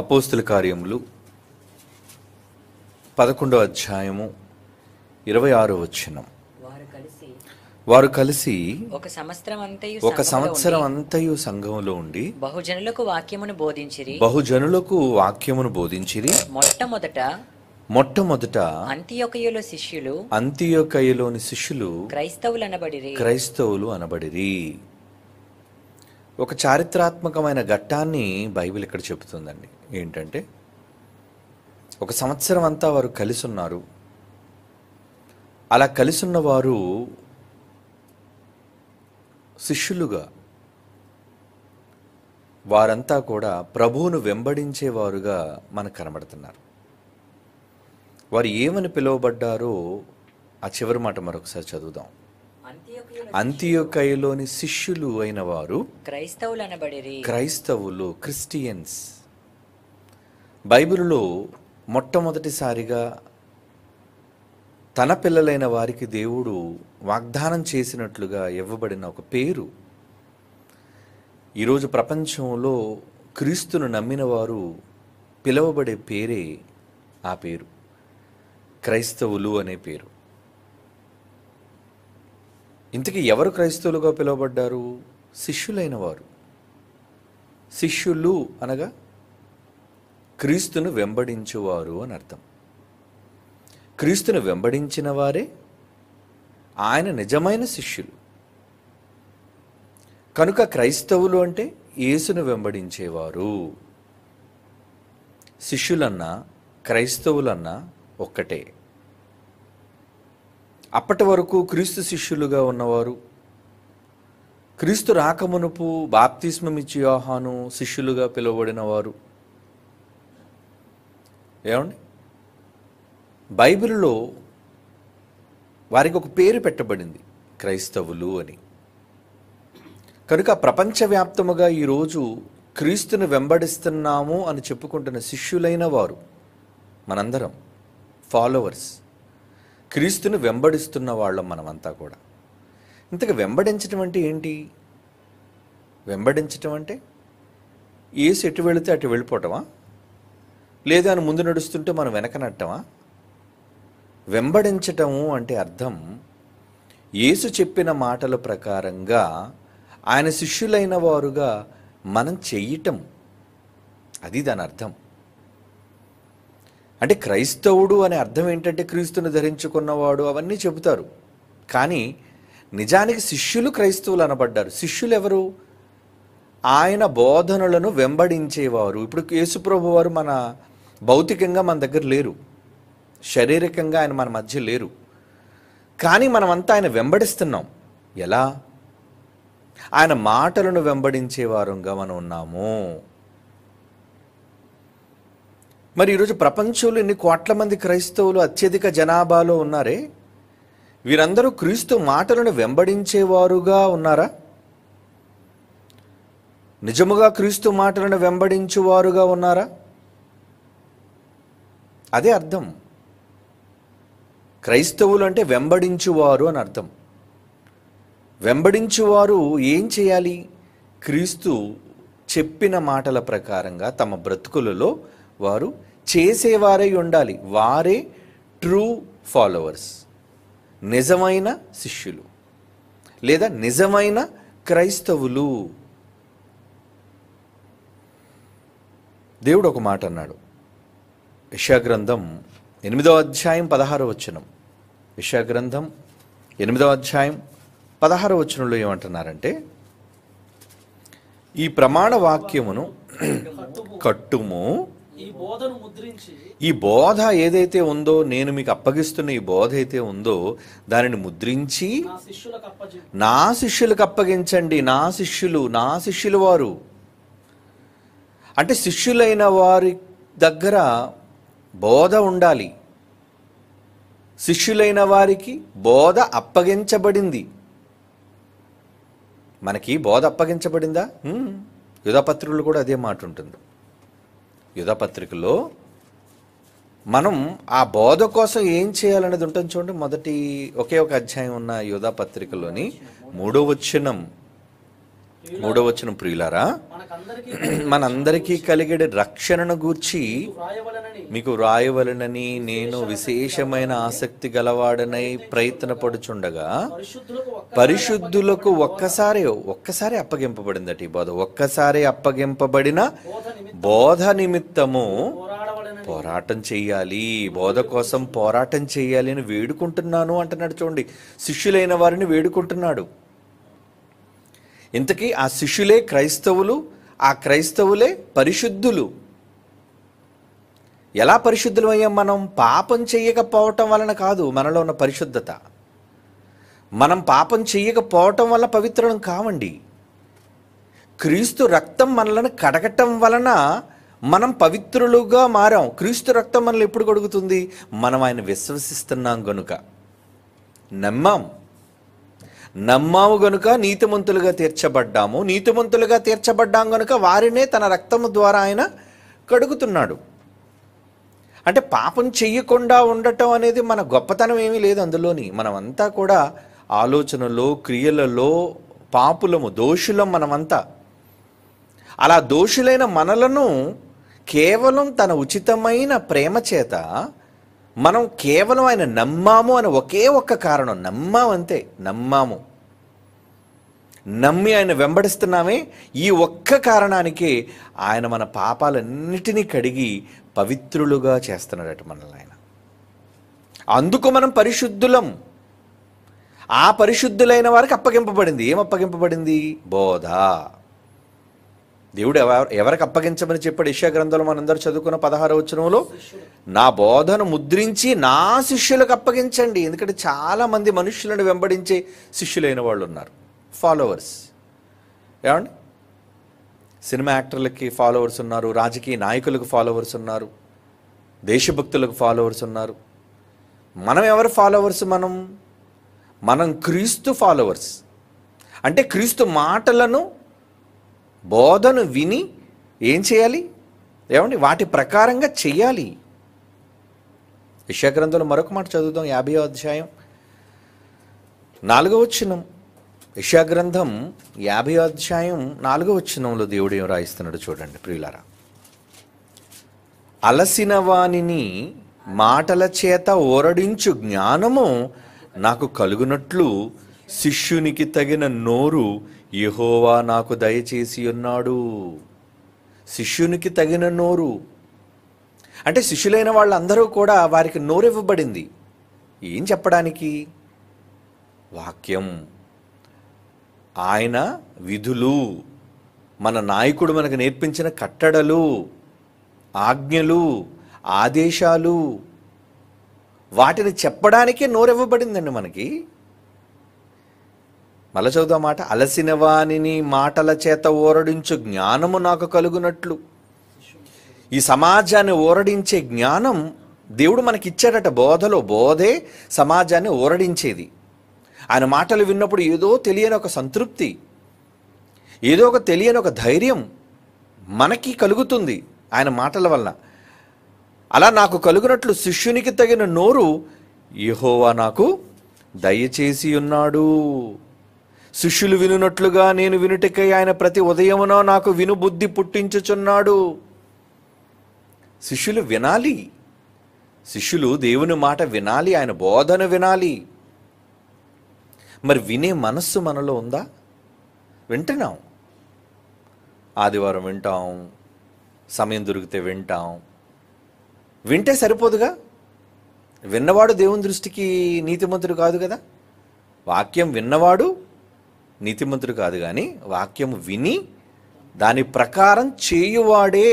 అపోస్తుల కార్యములు పదకొండో అధ్యాయము ఇరవై ఆరో వచ్చిన వారు కలిసి ఒక సంవత్సరం అంతయు ఒక సంవత్సరం అంతయు సంఘంలో ఉండి బహుజనులకు వాక్యమును బోధించిరి బహుజనులకు వాక్యమును బోధించిరి మొట్టమొదట మొట్టమొదట అంత్యోకయలో శిష్యులు అంత్యోకయలోని శిష్యులు క్రైస్తవులు అనబడిరి క్రైస్తవులు అనబడిరి ఒక చారిత్రాత్మకమైన ఘట్టాన్ని బైబిల్ ఇక్కడ చెబుతుందండి ఏంటంటే ఒక సంవత్సరం అంతా వారు కలిసి ఉన్నారు అలా కలిసి ఉన్నవారు శిష్యులుగా వారంతా కూడా ప్రభువును వెంబడించేవారుగా మనకు కనబడుతున్నారు వారు ఏమని పిలువబడ్డారో ఆ చివరి మాట మరొకసారి చదువుదాం అంత్యోకయలోని శిష్యులు అయిన వారు క్రైస్తవులు అనబడి క్రైస్తవులు క్రిస్టియన్స్ బైబిల్లో మొట్టమొదటిసారిగా తన పిల్లలైన వారికి దేవుడు వాగ్దానం చేసినట్లుగా ఇవ్వబడిన ఒక పేరు ఈరోజు ప్రపంచంలో క్రీస్తును నమ్మిన వారు పిలువబడే పేరే ఆ పేరు క్రైస్తవులు అనే పేరు ఇంతకీ ఎవరు క్రైస్తవులుగా పిలువబడ్డారు శిష్యులైన వారు శిష్యులు అనగా క్రీస్తును వెంబడించువారు అని అర్థం క్రీస్తును వెంబడించిన వారే ఆయన నిజమైన శిష్యులు కనుక క్రైస్తవులు అంటే యేసును వెంబడించేవారు శిష్యులన్నా క్రైస్తవులన్నా ఒక్కటే అప్పటి వరకు క్రీస్తు శిష్యులుగా ఉన్నవారు క్రీస్తు రాకమునుపు బాప్తిస్మమిచ్చి యోహాను శిష్యులుగా పిలువబడినవారు ఏమండి బైబిల్లో వారికి ఒక పేరు పెట్టబడింది క్రైస్తవులు అని కనుక ప్రపంచవ్యాప్తముగా ఈరోజు క్రీస్తును వెంబడిస్తున్నాము అని చెప్పుకుంటున్న శిష్యులైన వారు మనందరం ఫాలోవర్స్ క్రీస్తును వెంబడిస్తున్న వాళ్ళం మనమంతా కూడా ఇంతకు వెంబడించటం అంటే ఏంటి వెంబడించటం అంటే ఏసు ఎటు వెళితే అటు వెళ్ళిపోవటమా లేదా అని ముందు నడుస్తుంటే మనం వెనకనట్టమా వెంబడించటము అంటే అర్థం యేసు చెప్పిన మాటల ప్రకారంగా ఆయన శిష్యులైన వారుగా మనం చెయ్యటం అది దాని అర్థం అంటే క్రైస్తవుడు అనే అర్థం ఏంటంటే క్రీస్తుని ధరించుకున్నవాడు అవన్నీ చెబుతారు కానీ నిజానికి శిష్యులు క్రైస్తవులు అనబడ్డారు శిష్యులు ఎవరు ఆయన బోధనలను వెంబడించేవారు ఇప్పుడు యేసుప్రభు వారు మన భౌతికంగా మన దగ్గర లేరు శారీరకంగా ఆయన మన మధ్య లేరు కానీ మనమంతా ఆయన వెంబడిస్తున్నాం ఎలా ఆయన మాటలను వెంబడించే వారంగా మనం ఉన్నాము మరి ఈరోజు ప్రపంచంలో ఎన్ని కోట్ల మంది క్రైస్తవులు అత్యధిక జనాభాలో ఉన్నారే వీరందరూ క్రీస్తు మాటలను వెంబడించేవారుగా ఉన్నారా నిజముగా క్రీస్తు మాటలను వెంబడించేవారుగా ఉన్నారా అదే అర్థం క్రైస్తవులు అంటే వెంబడించువారు అని అర్థం వెంబడించువారు ఏం చేయాలి క్రీస్తు చెప్పిన మాటల ప్రకారంగా తమ బ్రతుకులలో వారు చేసేవారై ఉండాలి వారే ట్రూ ఫాలోవర్స్ నిజమైన శిష్యులు లేదా నిజమైన క్రైస్తవులు దేవుడు ఒక మాట అన్నాడు యశాగ్రంథం ఎనిమిదవ అధ్యాయం పదహారో వచనం యశాగ్రంథం ఎనిమిదవ అధ్యాయం పదహారో వచనంలో ఏమంటున్నారంటే ఈ ప్రమాణ వాక్యమును కట్టుము ఈ బోధ ఏదైతే ఉందో నేను మీకు అప్పగిస్తున్న ఈ బోధ అయితే ఉందో దానిని ముద్రించి నా శిష్యులకు అప్పగించండి నా శిష్యులు నా శిష్యులు వారు అంటే శిష్యులైన వారి దగ్గర బోధ ఉండాలి శిష్యులైన వారికి బోధ అప్పగించబడింది మనకి బోధ అప్పగించబడిందా యుధపత్రికలు కూడా అదే మాట ఉంటుంది యుధపత్రికలో మనం ఆ బోధ కోసం ఏం చేయాలనేది ఉంటుంది చూడండి మొదటి ఒకే ఒక అధ్యాయం ఉన్న యుధపత్రికలోని మూడో వచ్చినం మూడవ ప్రియులారా మనందరికీ కలిగే రక్షణను గూర్చి మీకు వ్రాయవలనని నేను విశేషమైన ఆసక్తి గలవాడనై ప్రయత్నపడుచుండగా పరిశుద్ధులకు ఒక్కసారి ఒక్కసారి అప్పగింపబడిందట ఈ బోధ ఒక్కసారి అప్పగింపబడిన బోధ నిమిత్తము పోరాటం చేయాలి బోధ కోసం పోరాటం చేయాలి అని వేడుకుంటున్నాను అంటున్నాడు చూడండి శిష్యులైన వారిని వేడుకుంటున్నాడు ఇంతకీ ఆ శిష్యులే క్రైస్తవులు ఆ క్రైస్తవులే పరిశుద్ధులు ఎలా పరిశుద్ధులమయ్యాం మనం పాపం చేయకపోవటం వలన కాదు మనలో ఉన్న పరిశుద్ధత మనం పాపం చేయకపోవటం వల్ల పవిత్రం కావండి క్రీస్తు రక్తం మనలను కడగటం వలన మనం పవిత్రులుగా మారాం క్రీస్తు రక్తం మనల్ని ఎప్పుడు కడుగుతుంది మనం ఆయన విశ్వసిస్తున్నాం గనుక నమ్మాం నమ్మావు గనుక నీతిమంతులుగా తీర్చబడ్డాము నీతిమంతులుగా తీర్చబడ్డాం గనుక వారినే తన రక్తము ద్వారా ఆయన కడుగుతున్నాడు అంటే పాపం చెయ్యకుండా ఉండటం అనేది మన గొప్పతనం ఏమీ లేదు అందులోని మనమంతా కూడా ఆలోచనలో క్రియలలో పాపులము దోషులం మనమంతా అలా దోషులైన మనలను కేవలం తన ఉచితమైన ప్రేమ చేత మనం కేవలం ఆయన నమ్మాము అని ఒకే ఒక్క కారణం నమ్మామంతే నమ్మాము నమ్మి ఆయన వెంబడిస్తున్నామే ఈ ఒక్క కారణానికి ఆయన మన పాపాలన్నిటినీ కడిగి పవిత్రులుగా చేస్తున్నాడట మనల్ని ఆయన అందుకు మనం పరిశుద్ధులం ఆ పరిశుద్ధులైన వారికి అప్పగింపబడింది ఏం అప్పగింపబడింది బోధ దేవుడు ఎవరికి అప్పగించమని చెప్పాడు ఇషా గ్రంథంలో మనందరూ చదువుకున్న పదహారు వచనంలో నా బోధను ముద్రించి నా శిష్యులకు అప్పగించండి ఎందుకంటే చాలామంది మనుషులను వెంబడించే శిష్యులైన వాళ్ళు ఉన్నారు ఫాలోవర్స్ ఏమండి సినిమా యాక్టర్లకి ఫాలోవర్స్ ఉన్నారు రాజకీయ నాయకులకు ఫాలోవర్స్ ఉన్నారు దేశభక్తులకు ఫాలోవర్స్ ఉన్నారు మనం ఎవరు ఫాలోవర్స్ మనం మనం క్రీస్తు ఫాలోవర్స్ అంటే క్రీస్తు మాటలను బోధను విని ఏం చేయాలి ఏమండి వాటి ప్రకారంగా చెయ్యాలి యశాగ్రంథంలో మరొక మాట చదువుతాం యాభై అధ్యాయం నాలుగో వచ్చినం యశాగ్రంథం యాభై అధ్యాయం నాలుగో వచ్చినంలో దేవుడు ఏం రాయిస్తున్నాడు చూడండి ప్రియులారా అలసిన వాణిని మాటల చేత ఓరడించు జ్ఞానము నాకు కలుగునట్లు శిష్యునికి తగిన నోరు యహోవా నాకు దయచేసి ఉన్నాడు శిష్యునికి తగిన నోరు అంటే శిష్యులైన వాళ్ళందరూ కూడా వారికి నోరివ్వబడింది ఏం చెప్పడానికి వాక్యం ఆయన విధులు మన నాయకుడు మనకు నేర్పించిన కట్టడలు ఆజ్ఞలు ఆదేశాలు వాటిని చెప్పడానికే నోరివ్వబడిందండి మనకి మళ్ళా చదువుతా మాట అలసిన వాణిని మాటల చేత ఓరడించు జ్ఞానము నాకు కలుగునట్లు ఈ సమాజాన్ని ఓరడించే జ్ఞానం దేవుడు మనకి ఇచ్చాడట బోధలో బోధే సమాజాన్ని ఓరడించేది ఆయన మాటలు విన్నప్పుడు ఏదో తెలియని ఒక సంతృప్తి ఏదో ఒక తెలియని ఒక ధైర్యం మనకి కలుగుతుంది ఆయన మాటల వల్ల అలా నాకు కలుగునట్లు శిష్యునికి తగిన నోరు యహోవా నాకు దయచేసి ఉన్నాడు శిష్యులు వినున్నట్లుగా నేను వినుటకై ఆయన ప్రతి ఉదయమున నాకు వినుబుద్ధి పుట్టించుచున్నాడు శిష్యులు వినాలి శిష్యులు దేవుని మాట వినాలి ఆయన బోధన వినాలి మరి వినే మనస్సు మనలో ఉందా వింటున్నాం ఆదివారం వింటాం సమయం దొరికితే వింటాం వింటే సరిపోదుగా విన్నవాడు దేవుని దృష్టికి నీతిమంతుడు కాదు కదా వాక్యం విన్నవాడు నీతిమంతుడు కాదు కానీ వాక్యం విని దాని ప్రకారం చేయువాడే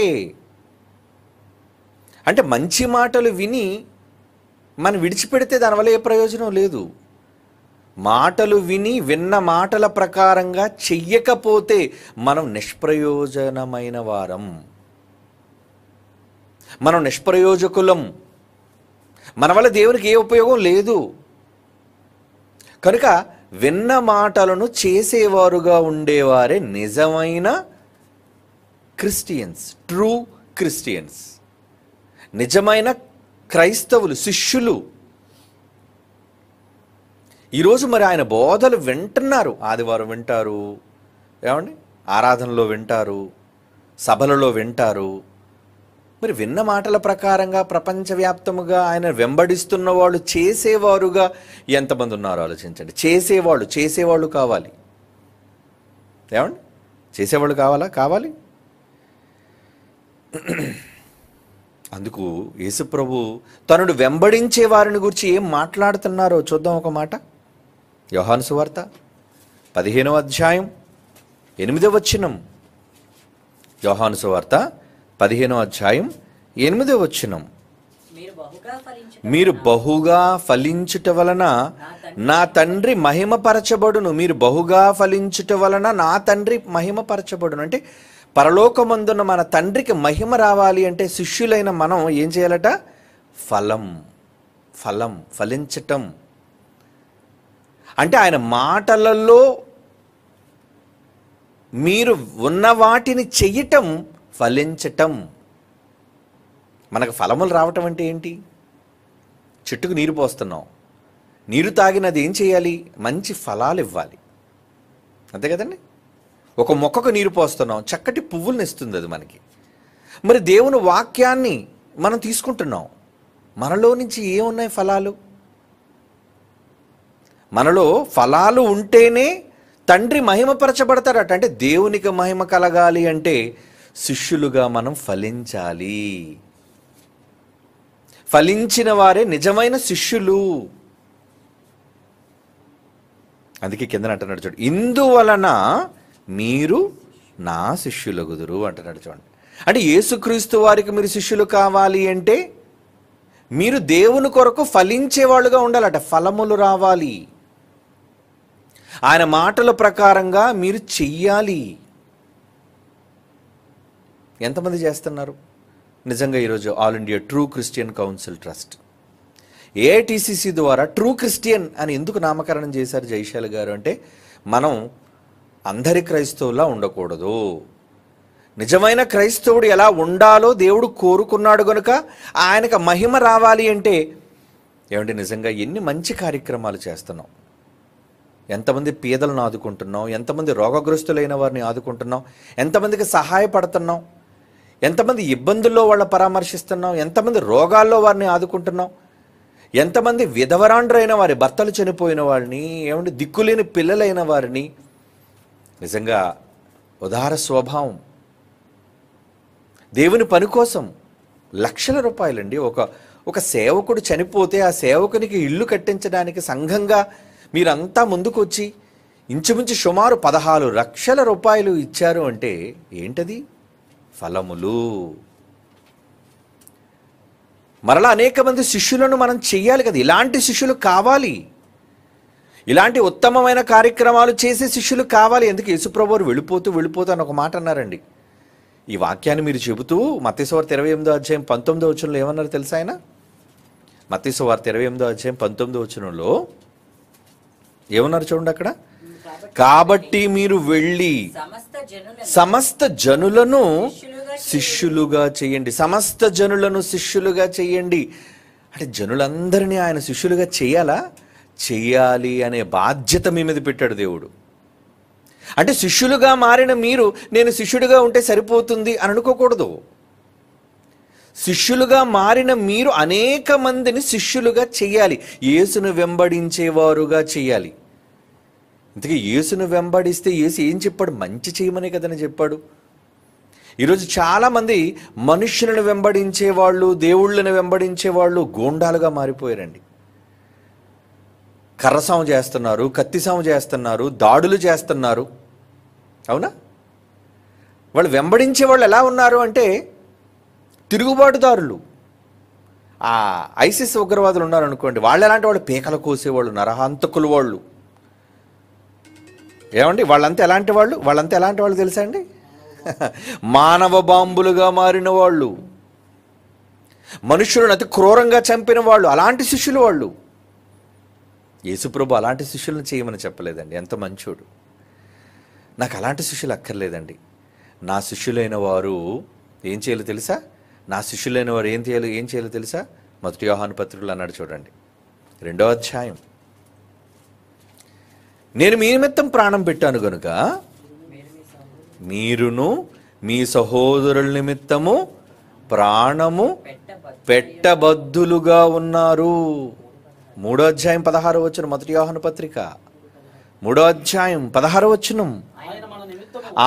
అంటే మంచి మాటలు విని మనం విడిచిపెడితే దానివల్ల ఏ ప్రయోజనం లేదు మాటలు విని విన్న మాటల ప్రకారంగా చెయ్యకపోతే మనం నిష్ప్రయోజనమైన వారం మనం నిష్ప్రయోజకులం మన వల్ల దేవునికి ఏ ఉపయోగం లేదు కనుక విన్న మాటలను చేసేవారుగా ఉండేవారే నిజమైన క్రిస్టియన్స్ ట్రూ క్రిస్టియన్స్ నిజమైన క్రైస్తవులు శిష్యులు ఈరోజు మరి ఆయన బోధలు వింటున్నారు ఆదివారం వింటారు ఏమండి ఆరాధనలో వింటారు సభలలో వింటారు మరి విన్న మాటల ప్రకారంగా ప్రపంచవ్యాప్తముగా ఆయన వెంబడిస్తున్న వాళ్ళు చేసేవారుగా ఎంతమంది ఉన్నారో ఆలోచించండి చేసేవాళ్ళు చేసేవాళ్ళు కావాలి ఏమండి చేసేవాళ్ళు కావాలా కావాలి అందుకు యేసుప్రభు తనుడు వెంబడించే వారిని గురించి ఏం మాట్లాడుతున్నారో చూద్దాం ఒక మాట యోహాను వార్త పదిహేనవ అధ్యాయం ఎనిమిదవ వచ్చినం యోహాను వార్త పదిహేనో అధ్యాయం ఎనిమిదో వచ్చినం మీరు బహుగా ఫలించుట వలన నా తండ్రి మహిమపరచబడును మీరు బహుగా ఫలించుట వలన నా తండ్రి మహిమపరచబడును అంటే పరలోకమందున్న మన తండ్రికి మహిమ రావాలి అంటే శిష్యులైన మనం ఏం చేయాలట ఫలం ఫలం ఫలించటం అంటే ఆయన మాటలలో మీరు ఉన్న వాటిని చెయ్యటం ఫలించటం మనకు ఫలములు రావటం అంటే ఏంటి చెట్టుకు నీరు పోస్తున్నాం నీరు తాగినది ఏం చేయాలి మంచి ఫలాలు ఇవ్వాలి అంతే కదండి ఒక మొక్కకు నీరు పోస్తున్నాం చక్కటి పువ్వులను ఇస్తుంది అది మనకి మరి దేవుని వాక్యాన్ని మనం తీసుకుంటున్నాం మనలో నుంచి ఏమున్నాయి ఫలాలు మనలో ఫలాలు ఉంటేనే తండ్రి మహిమపరచబడతాడట అంటే దేవునికి మహిమ కలగాలి అంటే శిష్యులుగా మనం ఫలించాలి ఫలించిన వారే నిజమైన శిష్యులు అందుకే కింద అంటున్నాడు చూడు ఇందువలన మీరు నా శిష్యులగుదురు అంటున్నాడు చూడండి అంటే యేసుక్రీస్తు వారికి మీరు శిష్యులు కావాలి అంటే మీరు దేవుని కొరకు ఫలించేవాళ్ళుగా ఉండాలట ఫలములు రావాలి ఆయన మాటల ప్రకారంగా మీరు చెయ్యాలి ఎంతమంది చేస్తున్నారు నిజంగా ఈరోజు all India true Christian council trust AITCC ద్వారా ట్రూ క్రిస్టియన్ అని ఎందుకు నామకరణం చేశారు జైశాల్ గారు అంటే మనం అందరి క్రైస్తవులా ఉండకూడదు నిజమైన క్రైస్తవుడు ఎలా ఉండాలో దేవుడు కోరుకున్నాడు గనుక ఆయనకు మహిమ రావాలి అంటే ఏమంటే నిజంగా ఎన్ని మంచి కార్యక్రమాలు చేస్తున్నాం ఎంతమంది పేదలను ఆదుకుంటున్నాం ఎంతమంది రోగగ్రస్తులైన వారిని ఆదుకుంటున్నాం ఎంతమందికి సహాయపడుతున్నాం ఎంతమంది ఇబ్బందుల్లో వాళ్ళ పరామర్శిస్తున్నాం ఎంతమంది రోగాల్లో వారిని ఆదుకుంటున్నాం ఎంతమంది విధవరాండ్రైన వారి భర్తలు చనిపోయిన వారిని ఏమంటే దిక్కులేని పిల్లలైన వారిని నిజంగా ఉదార స్వభావం దేవుని పని కోసం లక్షల రూపాయలండి ఒక ఒక సేవకుడు చనిపోతే ఆ సేవకునికి ఇల్లు కట్టించడానికి సంఘంగా మీరంతా ముందుకు వచ్చి ఇంచుమించు సుమారు పదహారు లక్షల రూపాయలు ఇచ్చారు అంటే ఏంటది ఫలములు మరలా అనేక మంది శిష్యులను మనం చెయ్యాలి కదా ఇలాంటి శిష్యులు కావాలి ఇలాంటి ఉత్తమమైన కార్యక్రమాలు చేసే శిష్యులు కావాలి ఎందుకు యేసుప్రభువారు వెళ్ళిపోతూ వెళ్ళిపోతూ అని ఒక మాట అన్నారండి ఈ వాక్యాన్ని మీరు చెబుతూ మత్స్యవార్త ఇరవై ఎనిమిదో అధ్యాయం పంతొమ్మిదో వచనంలో ఏమన్నారు తెలుసా ఆయన మత్స్యవార్త ఇరవై ఎనిమిదో అధ్యాయం పంతొమ్మిదో వచనంలో ఏమన్నారు చూడండి అక్కడ కాబట్టి మీరు వెళ్ళి సమస్త జనులను శిష్యులుగా చేయండి సమస్త జనులను శిష్యులుగా చేయండి అంటే జనులందరినీ ఆయన శిష్యులుగా చేయాలా చేయాలి అనే బాధ్యత మీ మీద పెట్టాడు దేవుడు అంటే శిష్యులుగా మారిన మీరు నేను శిష్యుడిగా ఉంటే సరిపోతుంది అని అనుకోకూడదు శిష్యులుగా మారిన మీరు అనేక మందిని శిష్యులుగా చేయాలి యేసును వెంబడించేవారుగా చేయాలి అందుకే యేసును వెంబడిస్తే యేసు ఏం చెప్పాడు మంచి చేయమనే కదని చెప్పాడు ఈరోజు చాలామంది మనుషులను వెంబడించేవాళ్ళు దేవుళ్ళను వెంబడించేవాళ్ళు గోండాలుగా మారిపోయారండి కర్రసాము చేస్తున్నారు కత్తిసాము చేస్తున్నారు దాడులు చేస్తున్నారు అవునా వాళ్ళు వెంబడించే వాళ్ళు ఎలా ఉన్నారు అంటే తిరుగుబాటుదారులు ఐసిస్ ఉగ్రవాదులు ఉన్నారనుకోండి వాళ్ళు ఎలాంటి వాళ్ళు పీకలు కోసేవాళ్ళు నరహంతకులు వాళ్ళు ఏమండి వాళ్ళంతా ఎలాంటి వాళ్ళు వాళ్ళంతా ఎలాంటి వాళ్ళు తెలుసా అండి మానవ బాంబులుగా మారిన వాళ్ళు మనుషులను అతి క్రూరంగా చంపిన వాళ్ళు అలాంటి శిష్యులు వాళ్ళు యేసుప్రభు అలాంటి శిష్యులను చేయమని చెప్పలేదండి ఎంత మంచోడు నాకు అలాంటి శిష్యులు అక్కర్లేదండి నా శిష్యులైన వారు ఏం చేయాలో తెలుసా నా శిష్యులైన వారు ఏం చేయాలి ఏం చేయాలో తెలుసా మొదటి వ్యవహాన పత్రికలు అన్నాడు చూడండి రెండో అధ్యాయం నేను మీ నిమిత్తం ప్రాణం పెట్టాను గనుక మీరును మీ సహోదరుల నిమిత్తము ప్రాణము పెట్టబద్దులుగా ఉన్నారు మూడో అధ్యాయం పదహారు వచ్చిన మొదటి యోహన పత్రిక మూడో అధ్యాయం పదహారు వచ్చిన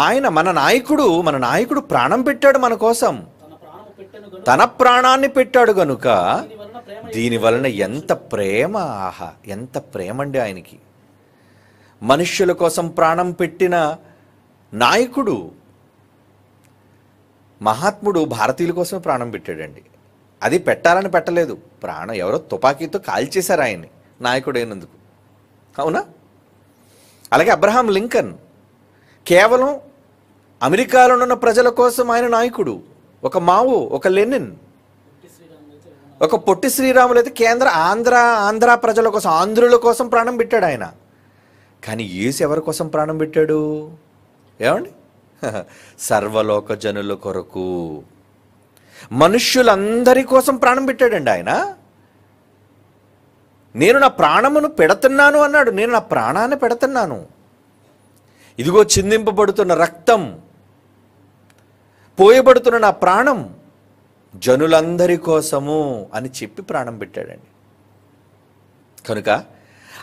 ఆయన మన నాయకుడు మన నాయకుడు ప్రాణం పెట్టాడు మన కోసం తన ప్రాణాన్ని పెట్టాడు గనుక దీని వలన ఎంత ప్రేమ ఆహా ఎంత ప్రేమండి ఆయనకి మనుష్యుల కోసం ప్రాణం పెట్టిన నాయకుడు మహాత్ముడు భారతీయుల కోసం ప్రాణం పెట్టాడండి అది పెట్టాలని పెట్టలేదు ప్రాణం ఎవరో తుపాకీతో కాల్చేశారు ఆయన్ని నాయకుడైనందుకు అవునా అలాగే అబ్రహాం లింకన్ కేవలం అమెరికాలో ఉన్న ప్రజల కోసం ఆయన నాయకుడు ఒక మావు ఒక లెనిన్ ఒక పొట్టి శ్రీరాములు అయితే కేంద్ర ఆంధ్ర ఆంధ్ర ప్రజల కోసం ఆంధ్రుల కోసం ప్రాణం పెట్టాడు ఆయన కానీ యేసు ఎవరి కోసం ప్రాణం పెట్టాడు ఏమండి సర్వలోక జనుల కొరకు మనుష్యులందరి కోసం ప్రాణం పెట్టాడండి ఆయన నేను నా ప్రాణమును పెడుతున్నాను అన్నాడు నేను నా ప్రాణాన్ని పెడుతున్నాను ఇదిగో చిందింపబడుతున్న రక్తం పోయబడుతున్న నా ప్రాణం జనులందరి కోసము అని చెప్పి ప్రాణం పెట్టాడండి కనుక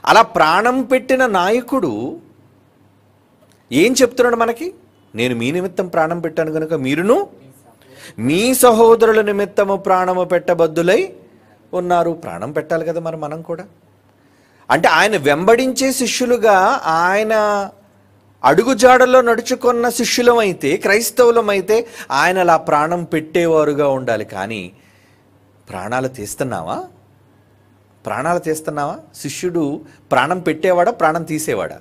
అలా ప్రాణం పెట్టిన నాయకుడు ఏం చెప్తున్నాడు మనకి నేను మీ నిమిత్తం ప్రాణం పెట్టాను కనుక మీరును మీ సహోదరుల నిమిత్తము ప్రాణము పెట్టబద్దులై ఉన్నారు ప్రాణం పెట్టాలి కదా మరి మనం కూడా అంటే ఆయన వెంబడించే శిష్యులుగా ఆయన అడుగుజాడల్లో నడుచుకున్న శిష్యులమైతే క్రైస్తవులమైతే ఆయన అలా ప్రాణం పెట్టేవారుగా ఉండాలి కానీ ప్రాణాలు తీస్తున్నావా ప్రాణాలు తీస్తున్నావా శిష్యుడు ప్రాణం పెట్టేవాడా ప్రాణం తీసేవాడా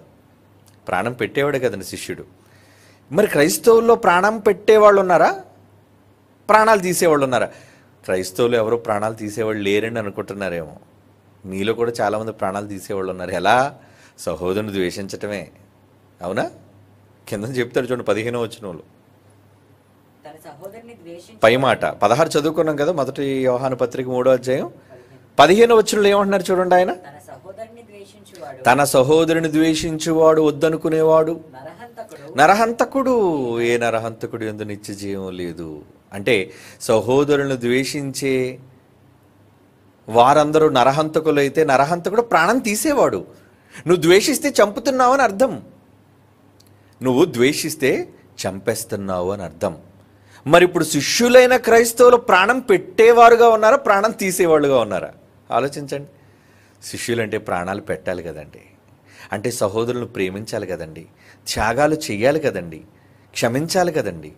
ప్రాణం పెట్టేవాడే కదండి శిష్యుడు మరి క్రైస్తవుల్లో ప్రాణం పెట్టేవాళ్ళు ఉన్నారా ప్రాణాలు తీసేవాళ్ళు ఉన్నారా క్రైస్తవులు ఎవరు ప్రాణాలు తీసేవాళ్ళు లేరని అనుకుంటున్నారేమో మీలో కూడా చాలామంది ప్రాణాలు తీసేవాళ్ళు ఉన్నారు ఎలా సహోదరుని ద్వేషించటమే అవునా కింద చెప్తాడు చూడండి పదిహేను వచ్చిన వాళ్ళు పై మాట పదహారు చదువుకున్నాం కదా మొదటి వ్యవహాన పత్రిక మూడో అధ్యాయం పదిహేను వచ్చినలో ఏమంటున్నారు చూడండి ఆయన తన సహోదరుని ద్వేషించువాడు వద్దనుకునేవాడు నరహంతకుడు ఏ నరహంతకుడు ఎందు నిత్య జీవం లేదు అంటే సహోదరులను ద్వేషించే వారందరూ నరహంతకులు అయితే నరహంతకుడు ప్రాణం తీసేవాడు నువ్వు ద్వేషిస్తే చంపుతున్నావు అని అర్థం నువ్వు ద్వేషిస్తే చంపేస్తున్నావు అని అర్థం మరి ఇప్పుడు శిష్యులైన క్రైస్తవులు ప్రాణం పెట్టేవారుగా ఉన్నారా ప్రాణం తీసేవాళ్ళుగా ఉన్నారా ఆలోచించండి శిష్యులంటే ప్రాణాలు పెట్టాలి కదండి అంటే సహోదరులను ప్రేమించాలి కదండి త్యాగాలు చేయాలి కదండి క్షమించాలి కదండి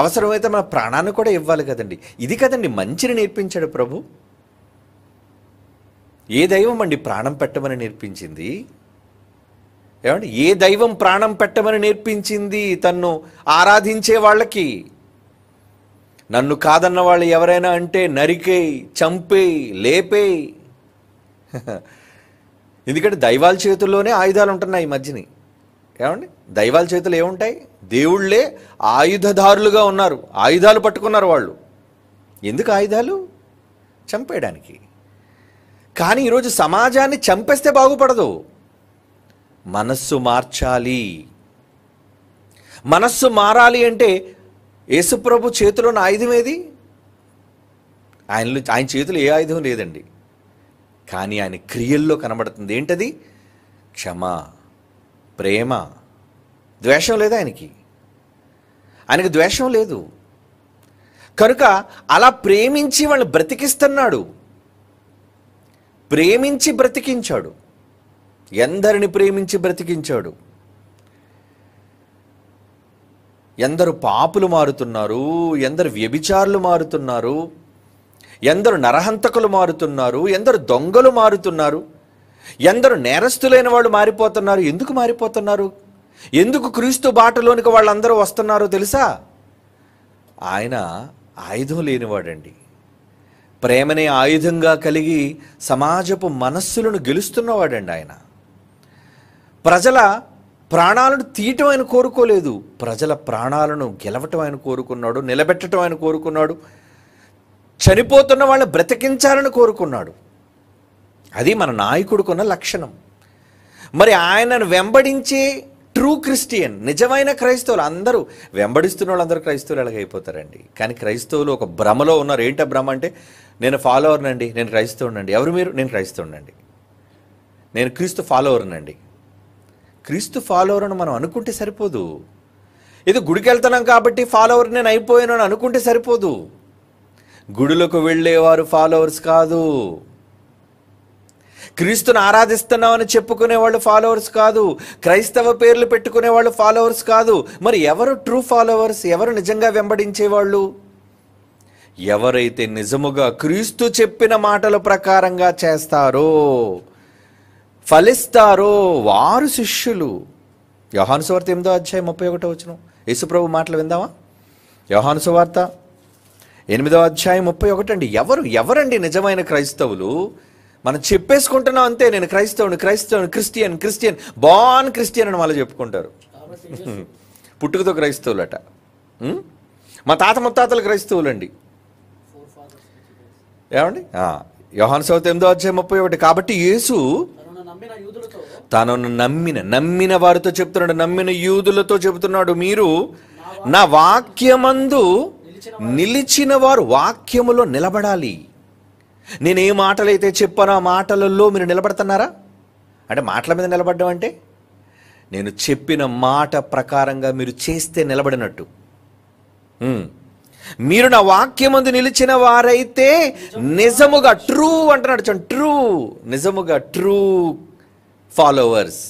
అవసరమైతే మన ప్రాణాన్ని కూడా ఇవ్వాలి కదండి ఇది కదండి మంచిని నేర్పించాడు ప్రభు ఏ దైవం అండి ప్రాణం పెట్టమని నేర్పించింది ఏమండి ఏ దైవం ప్రాణం పెట్టమని నేర్పించింది తన్ను ఆరాధించే వాళ్ళకి నన్ను కాదన్న వాళ్ళు ఎవరైనా అంటే నరికేయి చంపేయి లేపేయి ఎందుకంటే దైవాల చేతుల్లోనే ఆయుధాలు ఉంటున్నాయి ఈ మధ్యని ఏమండి దైవాల చేతులు ఏముంటాయి దేవుళ్ళే ఆయుధదారులుగా ఉన్నారు ఆయుధాలు పట్టుకున్నారు వాళ్ళు ఎందుకు ఆయుధాలు చంపేయడానికి కానీ ఈరోజు సమాజాన్ని చంపేస్తే బాగుపడదు మనస్సు మార్చాలి మనస్సు మారాలి అంటే యేసుప్రభు చేతిలో ఉన్న ఆయుధం ఏది ఆయనలో ఆయన చేతిలో ఏ ఆయుధం లేదండి కానీ ఆయన క్రియల్లో కనబడుతుంది ఏంటది క్షమ ప్రేమ ద్వేషం లేదా ఆయనకి ఆయనకు ద్వేషం లేదు కనుక అలా ప్రేమించి వాళ్ళు బ్రతికిస్తున్నాడు ప్రేమించి బ్రతికించాడు ఎందరిని ప్రేమించి బ్రతికించాడు ఎందరు పాపులు మారుతున్నారు ఎందరు వ్యభిచారులు మారుతున్నారు ఎందరు నరహంతకులు మారుతున్నారు ఎందరు దొంగలు మారుతున్నారు ఎందరు నేరస్తులైన వాళ్ళు మారిపోతున్నారు ఎందుకు మారిపోతున్నారు ఎందుకు క్రీస్తు బాటలోనికి వాళ్ళందరూ వస్తున్నారో తెలుసా ఆయన ఆయుధం లేనివాడండి ప్రేమనే ఆయుధంగా కలిగి సమాజపు మనస్సులను గెలుస్తున్నవాడండి ఆయన ప్రజల ప్రాణాలను తీయటం ఆయన కోరుకోలేదు ప్రజల ప్రాణాలను గెలవటం ఆయన కోరుకున్నాడు నిలబెట్టడం ఆయన కోరుకున్నాడు చనిపోతున్న వాళ్ళని బ్రతికించాలని కోరుకున్నాడు అది మన నాయకుడుకున్న లక్షణం మరి ఆయనను వెంబడించే ట్రూ క్రిస్టియన్ నిజమైన క్రైస్తవులు అందరూ వెంబడిస్తున్న వాళ్ళందరూ క్రైస్తవులు ఎలాగైపోతారండి కానీ క్రైస్తవులు ఒక భ్రమలో ఉన్నారు ఏంట భ్రమ అంటే నేను ఫాలోవర్నండి నేను క్రైస్తవునండి ఎవరు మీరు నేను క్రైస్తవునండి నేను క్రీస్తు ఫాలోవర్నండి క్రీస్తు ఫాలోవర్ అని మనం అనుకుంటే సరిపోదు ఇది గుడికి వెళ్తున్నాం కాబట్టి ఫాలోవర్ నేను అయిపోయాను అని అనుకుంటే సరిపోదు గుడులకు వెళ్ళేవారు ఫాలోవర్స్ కాదు క్రీస్తుని ఆరాధిస్తున్నామని చెప్పుకునే వాళ్ళు ఫాలోవర్స్ కాదు క్రైస్తవ పేర్లు పెట్టుకునే వాళ్ళు ఫాలోవర్స్ కాదు మరి ఎవరు ట్రూ ఫాలోవర్స్ ఎవరు నిజంగా వెంబడించేవాళ్ళు ఎవరైతే నిజముగా క్రీస్తు చెప్పిన మాటల ప్రకారంగా చేస్తారో ఫలిస్తారో వారు శిష్యులు యోహాను సువార్త ఎనిమిదో అధ్యాయం ముప్పై ఒకటో వచ్చిన యేసుప్రభు మాటలు విందామా యోహాను సువార్త ఎనిమిదో అధ్యాయం ముప్పై ఒకటండి ఎవరు ఎవరండి నిజమైన క్రైస్తవులు మనం చెప్పేసుకుంటున్నాం అంతే నేను క్రైస్తవుని క్రైస్తవుని క్రిస్టియన్ క్రిస్టియన్ బాన్ క్రిస్టియన్ అని వాళ్ళు చెప్పుకుంటారు పుట్టుకతో క్రైస్తవులట మా తాత ముత్తాతలు క్రైస్తవులండి ఏమండి యోహాను సౌత్ ఎనిమిదో అధ్యాయం ముప్పై ఒకటి కాబట్టి యేసు తను నమ్మిన నమ్మిన వారితో చెప్తున్నాడు నమ్మిన యూదులతో చెబుతున్నాడు మీరు నా వాక్యమందు నిలిచిన వారు వాక్యములో నిలబడాలి నేను ఏ అయితే చెప్పానో ఆ మాటలలో మీరు నిలబడుతున్నారా అంటే మాటల మీద నిలబడ్డం అంటే నేను చెప్పిన మాట ప్రకారంగా మీరు చేస్తే నిలబడినట్టు మీరు నా వాక్యమందు నిలిచిన వారైతే నిజముగా ట్రూ అంటున్నాడు ట్రూ నిజముగా ట్రూ ఫాలోవర్స్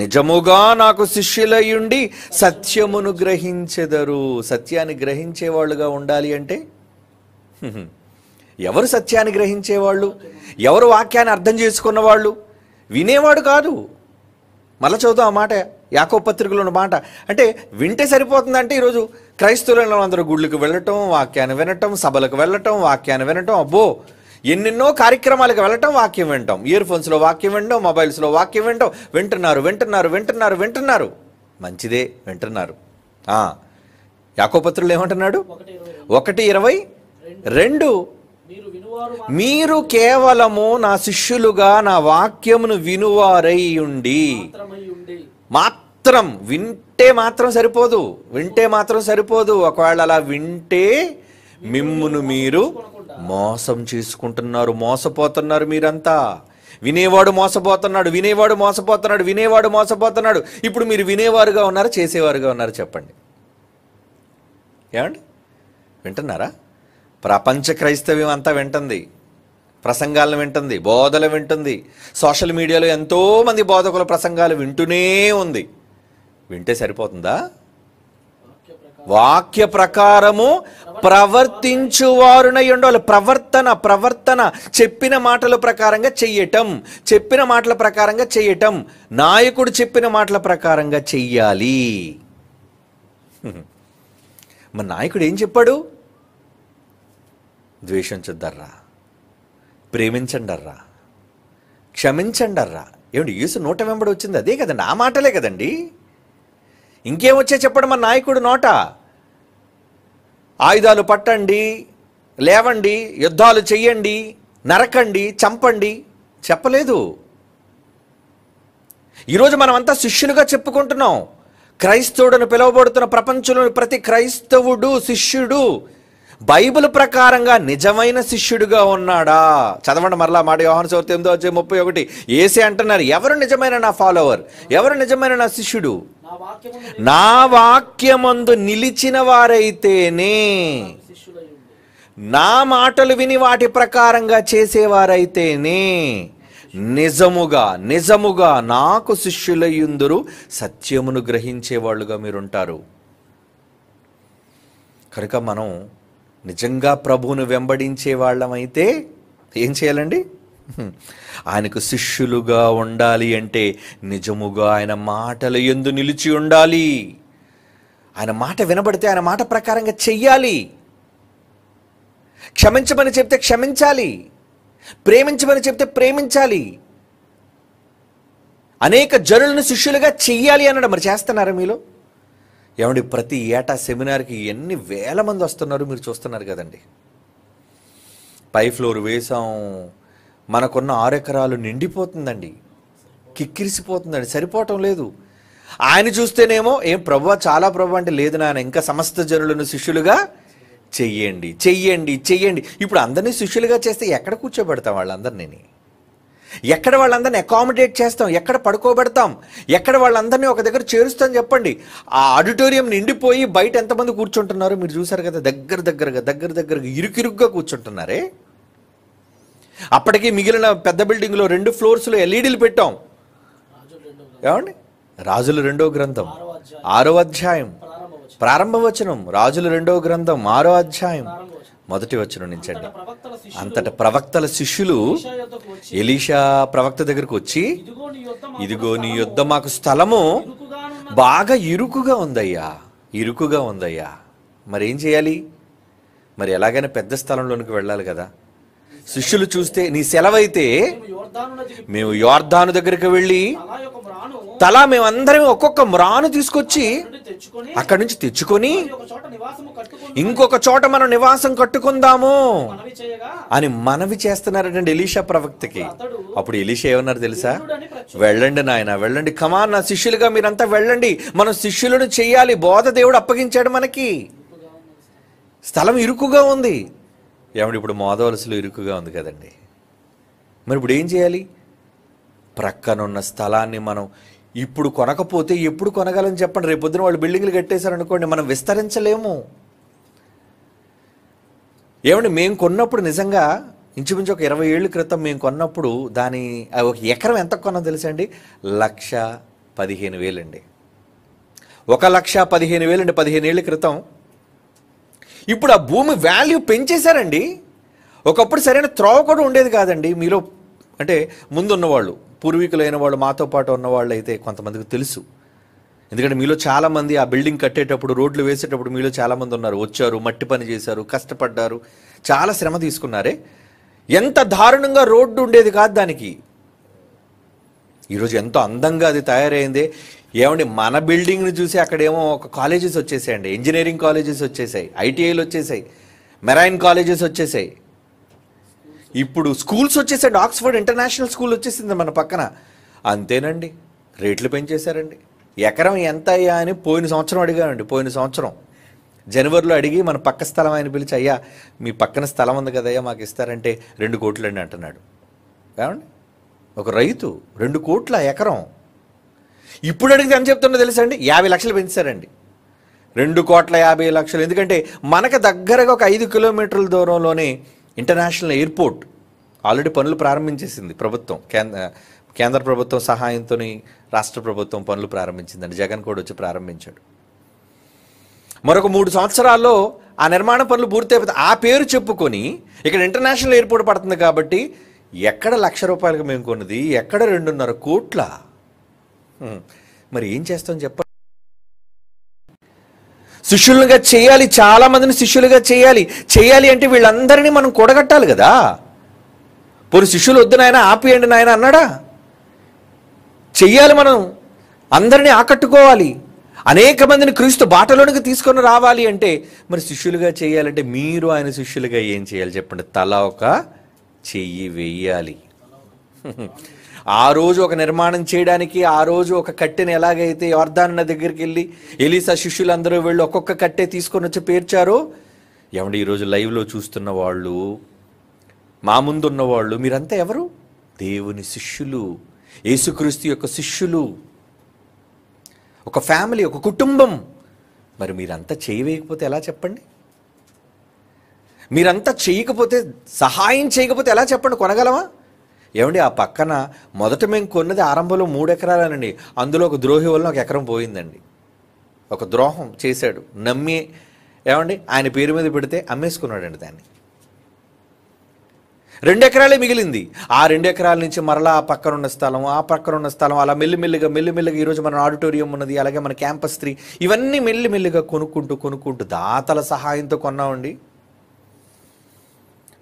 నిజముగా నాకు శిష్యులయ్యుండి సత్యమును గ్రహించెదరు సత్యాన్ని గ్రహించేవాళ్ళుగా ఉండాలి అంటే ఎవరు సత్యాన్ని గ్రహించేవాళ్ళు ఎవరు వాక్యాన్ని అర్థం చేసుకున్నవాళ్ళు వినేవాడు కాదు మళ్ళా చదువుతాం ఆ మాట యాకో పత్రికలో ఉన్న మాట అంటే వింటే సరిపోతుందంటే ఈరోజు క్రైస్తవులందరూ అందరూ గుళ్ళకి వెళ్ళటం వాక్యాన్ని వినటం సభలకు వెళ్ళటం వాక్యాన్ని వినటం అబ్బో ఎన్నెన్నో కార్యక్రమాలకు వెళ్ళటం వాక్యం వింటాం ఇయర్ ఫోన్స్లో వాక్యం వినడం మొబైల్స్లో వాక్యం వినడం వింటున్నారు వింటున్నారు వింటున్నారు వింటున్నారు మంచిదే వింటున్నారు యాకోపత్రులు ఏమంటున్నాడు ఒకటి ఇరవై రెండు మీరు కేవలము నా శిష్యులుగా నా వాక్యమును వినువారై ఉండి మాత్రం వింటే మాత్రం సరిపోదు వింటే మాత్రం సరిపోదు ఒకవేళ అలా వింటే మిమ్మును మీరు మోసం చేసుకుంటున్నారు మోసపోతున్నారు మీరంతా వినేవాడు మోసపోతున్నాడు వినేవాడు మోసపోతున్నాడు వినేవాడు మోసపోతున్నాడు ఇప్పుడు మీరు వినేవారుగా ఉన్నారు చేసేవారుగా ఉన్నారు చెప్పండి ఏమండి వింటున్నారా ప్రపంచ క్రైస్తవ్యం అంతా వింటుంది ప్రసంగాలను వింటుంది బోధలు వింటుంది సోషల్ మీడియాలో ఎంతోమంది బోధకుల ప్రసంగాలు వింటూనే ఉంది వింటే సరిపోతుందా వాక్య ప్రకారము ప్రవర్తించువారునై ఉండాలి ప్రవర్తన ప్రవర్తన చెప్పిన మాటల ప్రకారంగా చెయ్యటం చెప్పిన మాటల ప్రకారంగా చెయ్యటం నాయకుడు చెప్పిన మాటల ప్రకారంగా చెయ్యాలి మన నాయకుడు ఏం చెప్పాడు ద్వేషించద్దర్రా ప్రేమించండర్రా క్షమించండర్రా ఏమిటి యేసు నోట వెంబడి వచ్చింది అదే కదండి ఆ మాటలే కదండి ఇంకేమొచ్చా చెప్పడం మన నాయకుడు నోట ఆయుధాలు పట్టండి లేవండి యుద్ధాలు చెయ్యండి నరకండి చంపండి చెప్పలేదు ఈరోజు మనమంతా శిష్యులుగా చెప్పుకుంటున్నాం క్రైస్తవుడని పిలువబడుతున్న ప్రపంచంలోని ప్రతి క్రైస్తవుడు శిష్యుడు బైబిల్ ప్రకారంగా నిజమైన శిష్యుడిగా ఉన్నాడా చదవండి మరలా మాట వ్యవహార చవితి ఎనిమిదో వచ్చే ముప్పై ఒకటి ఏసే అంటున్నారు ఎవరు నిజమైన నా ఫాలోవర్ ఎవరు నిజమైన నా శిష్యుడు నా వాక్యమందు నిలిచిన వారైతేనే నా మాటలు విని వాటి ప్రకారంగా చేసేవారైతేనే నిజముగా నిజముగా నాకు శిష్యులయ్యుందరు సత్యమును గ్రహించే వాళ్ళుగా మీరుంటారు కనుక మనం నిజంగా ప్రభువును వెంబడించే వాళ్ళమైతే ఏం చేయాలండి ఆయనకు శిష్యులుగా ఉండాలి అంటే నిజముగా ఆయన మాటలు ఎందు నిలిచి ఉండాలి ఆయన మాట వినబడితే ఆయన మాట ప్రకారంగా చెయ్యాలి క్షమించమని చెప్తే క్షమించాలి ప్రేమించమని చెప్తే ప్రేమించాలి అనేక జనులను శిష్యులుగా చెయ్యాలి అన్నాడు మరి చేస్తున్నారా మీలో ఏమండి ప్రతి ఏటా సెమినార్కి ఎన్ని వేల మంది వస్తున్నారు మీరు చూస్తున్నారు కదండి పై ఫ్లోర్ వేసాం మనకున్న ఆరు ఎకరాలు నిండిపోతుందండి కిక్కిరిసిపోతుందండి సరిపోవటం లేదు ఆయన చూస్తేనేమో ఏం ప్రభు చాలా ప్రభు అంటే లేదు నాయన ఇంకా సమస్త జనులను శిష్యులుగా చెయ్యండి చెయ్యండి చెయ్యండి ఇప్పుడు అందరినీ శిష్యులుగా చేస్తే ఎక్కడ కూర్చోబెడతాం వాళ్ళందరినీ ఎక్కడ వాళ్ళందరిని అకామిడేట్ చేస్తాం ఎక్కడ పడుకోబెడతాం ఎక్కడ వాళ్ళందరినీ ఒక దగ్గర చేరుస్తాం చెప్పండి ఆ ఆడిటోరియం నిండిపోయి బయట ఎంతమంది కూర్చుంటున్నారో మీరు చూసారు కదా దగ్గర దగ్గరగా దగ్గర దగ్గరగా ఇరుకిరుగ్గా కూర్చుంటున్నారే అప్పటికీ మిగిలిన పెద్ద బిల్డింగ్లో రెండు ఫ్లోర్స్లో ఎల్ఈడీలు పెట్టాం ఏమండి రాజులు రెండో గ్రంథం ఆరో అధ్యాయం ప్రారంభ వచనం రాజులు రెండో గ్రంథం ఆరో అధ్యాయం మొదటి వచనం నుంచండి అంతట ప్రవక్తల శిష్యులు ఎలీషా ప్రవక్త దగ్గరకు వచ్చి ఇదిగో నీ యుద్ధ మాకు స్థలము బాగా ఇరుకుగా ఉందయ్యా ఇరుకుగా ఉందయ్యా మరేం చేయాలి మరి ఎలాగైనా పెద్ద స్థలంలోనికి వెళ్ళాలి కదా శిష్యులు చూస్తే నీ సెలవైతే మేము యోర్ధాను దగ్గరికి వెళ్ళి తలా మేమందరం ఒక్కొక్క మ్రాను తీసుకొచ్చి అక్కడి నుంచి తెచ్చుకొని ఇంకొక చోట మనం నివాసం కట్టుకుందాము అని మనవి చేస్తున్నారటండి ఎలీషా ప్రవక్తకి అప్పుడు ఎలీషా ఏమన్నారు తెలుసా వెళ్ళండి నాయన వెళ్ళండి కమాన్ నా శిష్యులుగా మీరంతా వెళ్ళండి మనం శిష్యులను చేయాలి బోధ దేవుడు అప్పగించాడు మనకి స్థలం ఇరుకుగా ఉంది ఏమంటే ఇప్పుడు మోదవలసలు ఇరుకుగా ఉంది కదండి మరి ఇప్పుడు ఏం చేయాలి ప్రక్కనున్న స్థలాన్ని మనం ఇప్పుడు కొనకపోతే ఎప్పుడు కొనగలని చెప్పండి రేపొద్దున వాళ్ళు బిల్డింగ్లు కట్టేశారనుకోండి మనం విస్తరించలేము ఏమండి మేము కొన్నప్పుడు నిజంగా ఇంచుమించు ఒక ఇరవై ఏళ్ళ క్రితం మేము కొన్నప్పుడు దాని ఒక ఎకరం ఎంత కొన్నా తెలుసా అండి లక్ష పదిహేను వేలండి ఒక లక్ష పదిహేను వేలండి పదిహేను ఏళ్ళ క్రితం ఇప్పుడు ఆ భూమి వాల్యూ పెంచేశారండి ఒకప్పుడు సరైన త్రోవ కూడా ఉండేది కాదండి మీలో అంటే వాళ్ళు పూర్వీకులైన వాళ్ళు మాతో పాటు ఉన్నవాళ్ళు అయితే కొంతమందికి తెలుసు ఎందుకంటే మీలో చాలామంది ఆ బిల్డింగ్ కట్టేటప్పుడు రోడ్లు వేసేటప్పుడు మీలో చాలామంది ఉన్నారు వచ్చారు మట్టి పని చేశారు కష్టపడ్డారు చాలా శ్రమ తీసుకున్నారే ఎంత దారుణంగా రోడ్డు ఉండేది కాదు దానికి ఈరోజు ఎంతో అందంగా అది తయారైంది ఏమండి మన బిల్డింగ్ని చూసి అక్కడేమో ఒక కాలేజెస్ వచ్చేసాయండి ఇంజనీరింగ్ కాలేజెస్ వచ్చేసాయి ఐటీఐలు వచ్చేసాయి మెరైన్ కాలేజెస్ వచ్చేసాయి ఇప్పుడు స్కూల్స్ వచ్చేసాడు ఆక్స్ఫర్డ్ ఇంటర్నేషనల్ స్కూల్ వచ్చేసింది మన పక్కన అంతేనండి రేట్లు పెంచేశారండి ఎకరం ఎంత అయ్యా అని పోయిన సంవత్సరం అడిగానండి పోయిన సంవత్సరం జనవరిలో అడిగి మన పక్క స్థలం ఆయన పిలిచి అయ్యా మీ పక్కన స్థలం ఉంది కదయ్యా మాకు ఇస్తారంటే రెండు కోట్లండి అంటున్నాడు కావండి ఒక రైతు రెండు కోట్ల ఎకరం ఇప్పుడు అడిగితే ఎంత చెప్తున్నా తెలుసా అండి యాభై లక్షలు పెంచారండి రెండు కోట్ల యాభై లక్షలు ఎందుకంటే మనకు దగ్గరగా ఒక ఐదు కిలోమీటర్ల దూరంలోనే ఇంటర్నేషనల్ ఎయిర్పోర్ట్ ఆల్రెడీ పనులు ప్రారంభించేసింది ప్రభుత్వం కేంద్ర కేంద్ర ప్రభుత్వం సహాయంతో రాష్ట్ర ప్రభుత్వం పనులు ప్రారంభించిందండి జగన్ కూడా వచ్చి ప్రారంభించాడు మరొక మూడు సంవత్సరాల్లో ఆ నిర్మాణ పనులు పూర్తయిపోతే ఆ పేరు చెప్పుకొని ఇక్కడ ఇంటర్నేషనల్ ఎయిర్పోర్ట్ పడుతుంది కాబట్టి ఎక్కడ లక్ష రూపాయలకు మేము కొన్నది ఎక్కడ రెండున్నర కోట్ల మరి ఏం చేస్తాం చెప్ప శిష్యులుగా చేయాలి చాలా మందిని శిష్యులుగా చేయాలి చేయాలి అంటే వీళ్ళందరినీ మనం కూడగట్టాలి కదా పోరు శిష్యులు వద్దు నాయన ఆపియండి నాయన అన్నాడా చెయ్యాలి మనం అందరినీ ఆకట్టుకోవాలి అనేక మందిని క్రీస్తు బాటలోనికి తీసుకొని రావాలి అంటే మరి శిష్యులుగా చేయాలంటే మీరు ఆయన శిష్యులుగా ఏం చేయాలి చెప్పండి తల ఒక చెయ్యి వేయాలి ఆ రోజు ఒక నిర్మాణం చేయడానికి ఆ రోజు ఒక కట్టెని ఎలాగైతే యోర్ధాన్న దగ్గరికి వెళ్ళి ఎలీసా శిష్యులందరూ వెళ్ళి ఒక్కొక్క కట్టె తీసుకొని వచ్చి పేర్చారో ఏమండి ఈరోజు లైవ్లో చూస్తున్న వాళ్ళు మా ముందున్న వాళ్ళు మీరంతా ఎవరు దేవుని శిష్యులు యేసుక్రీస్తు యొక్క శిష్యులు ఒక ఫ్యామిలీ ఒక కుటుంబం మరి మీరంతా చేయవేయకపోతే ఎలా చెప్పండి మీరంతా చేయకపోతే సహాయం చేయకపోతే ఎలా చెప్పండి కొనగలవా ఏమండి ఆ పక్కన మొదట మేము కొన్నది ఆరంభంలో మూడు ఎకరాలనండి అందులో ఒక ద్రోహి వలన ఒక ఎకరం పోయిందండి ఒక ద్రోహం చేశాడు నమ్మి ఏమండి ఆయన పేరు మీద పెడితే అమ్మేసుకున్నాడండి దాన్ని రెండు ఎకరాలే మిగిలింది ఆ రెండు ఎకరాల నుంచి మరలా ఆ పక్కన ఉన్న స్థలం ఆ పక్కన ఉన్న స్థలం అలా మెల్లిమెల్లిగా మెల్లిమెల్లిగా ఈరోజు మన ఆడిటోరియం ఉన్నది అలాగే మన క్యాంపస్ త్రీ ఇవన్నీ మెల్లిమెల్లిగా కొనుక్కుంటూ కొనుక్కుంటూ దాతల సహాయంతో కొన్నామండి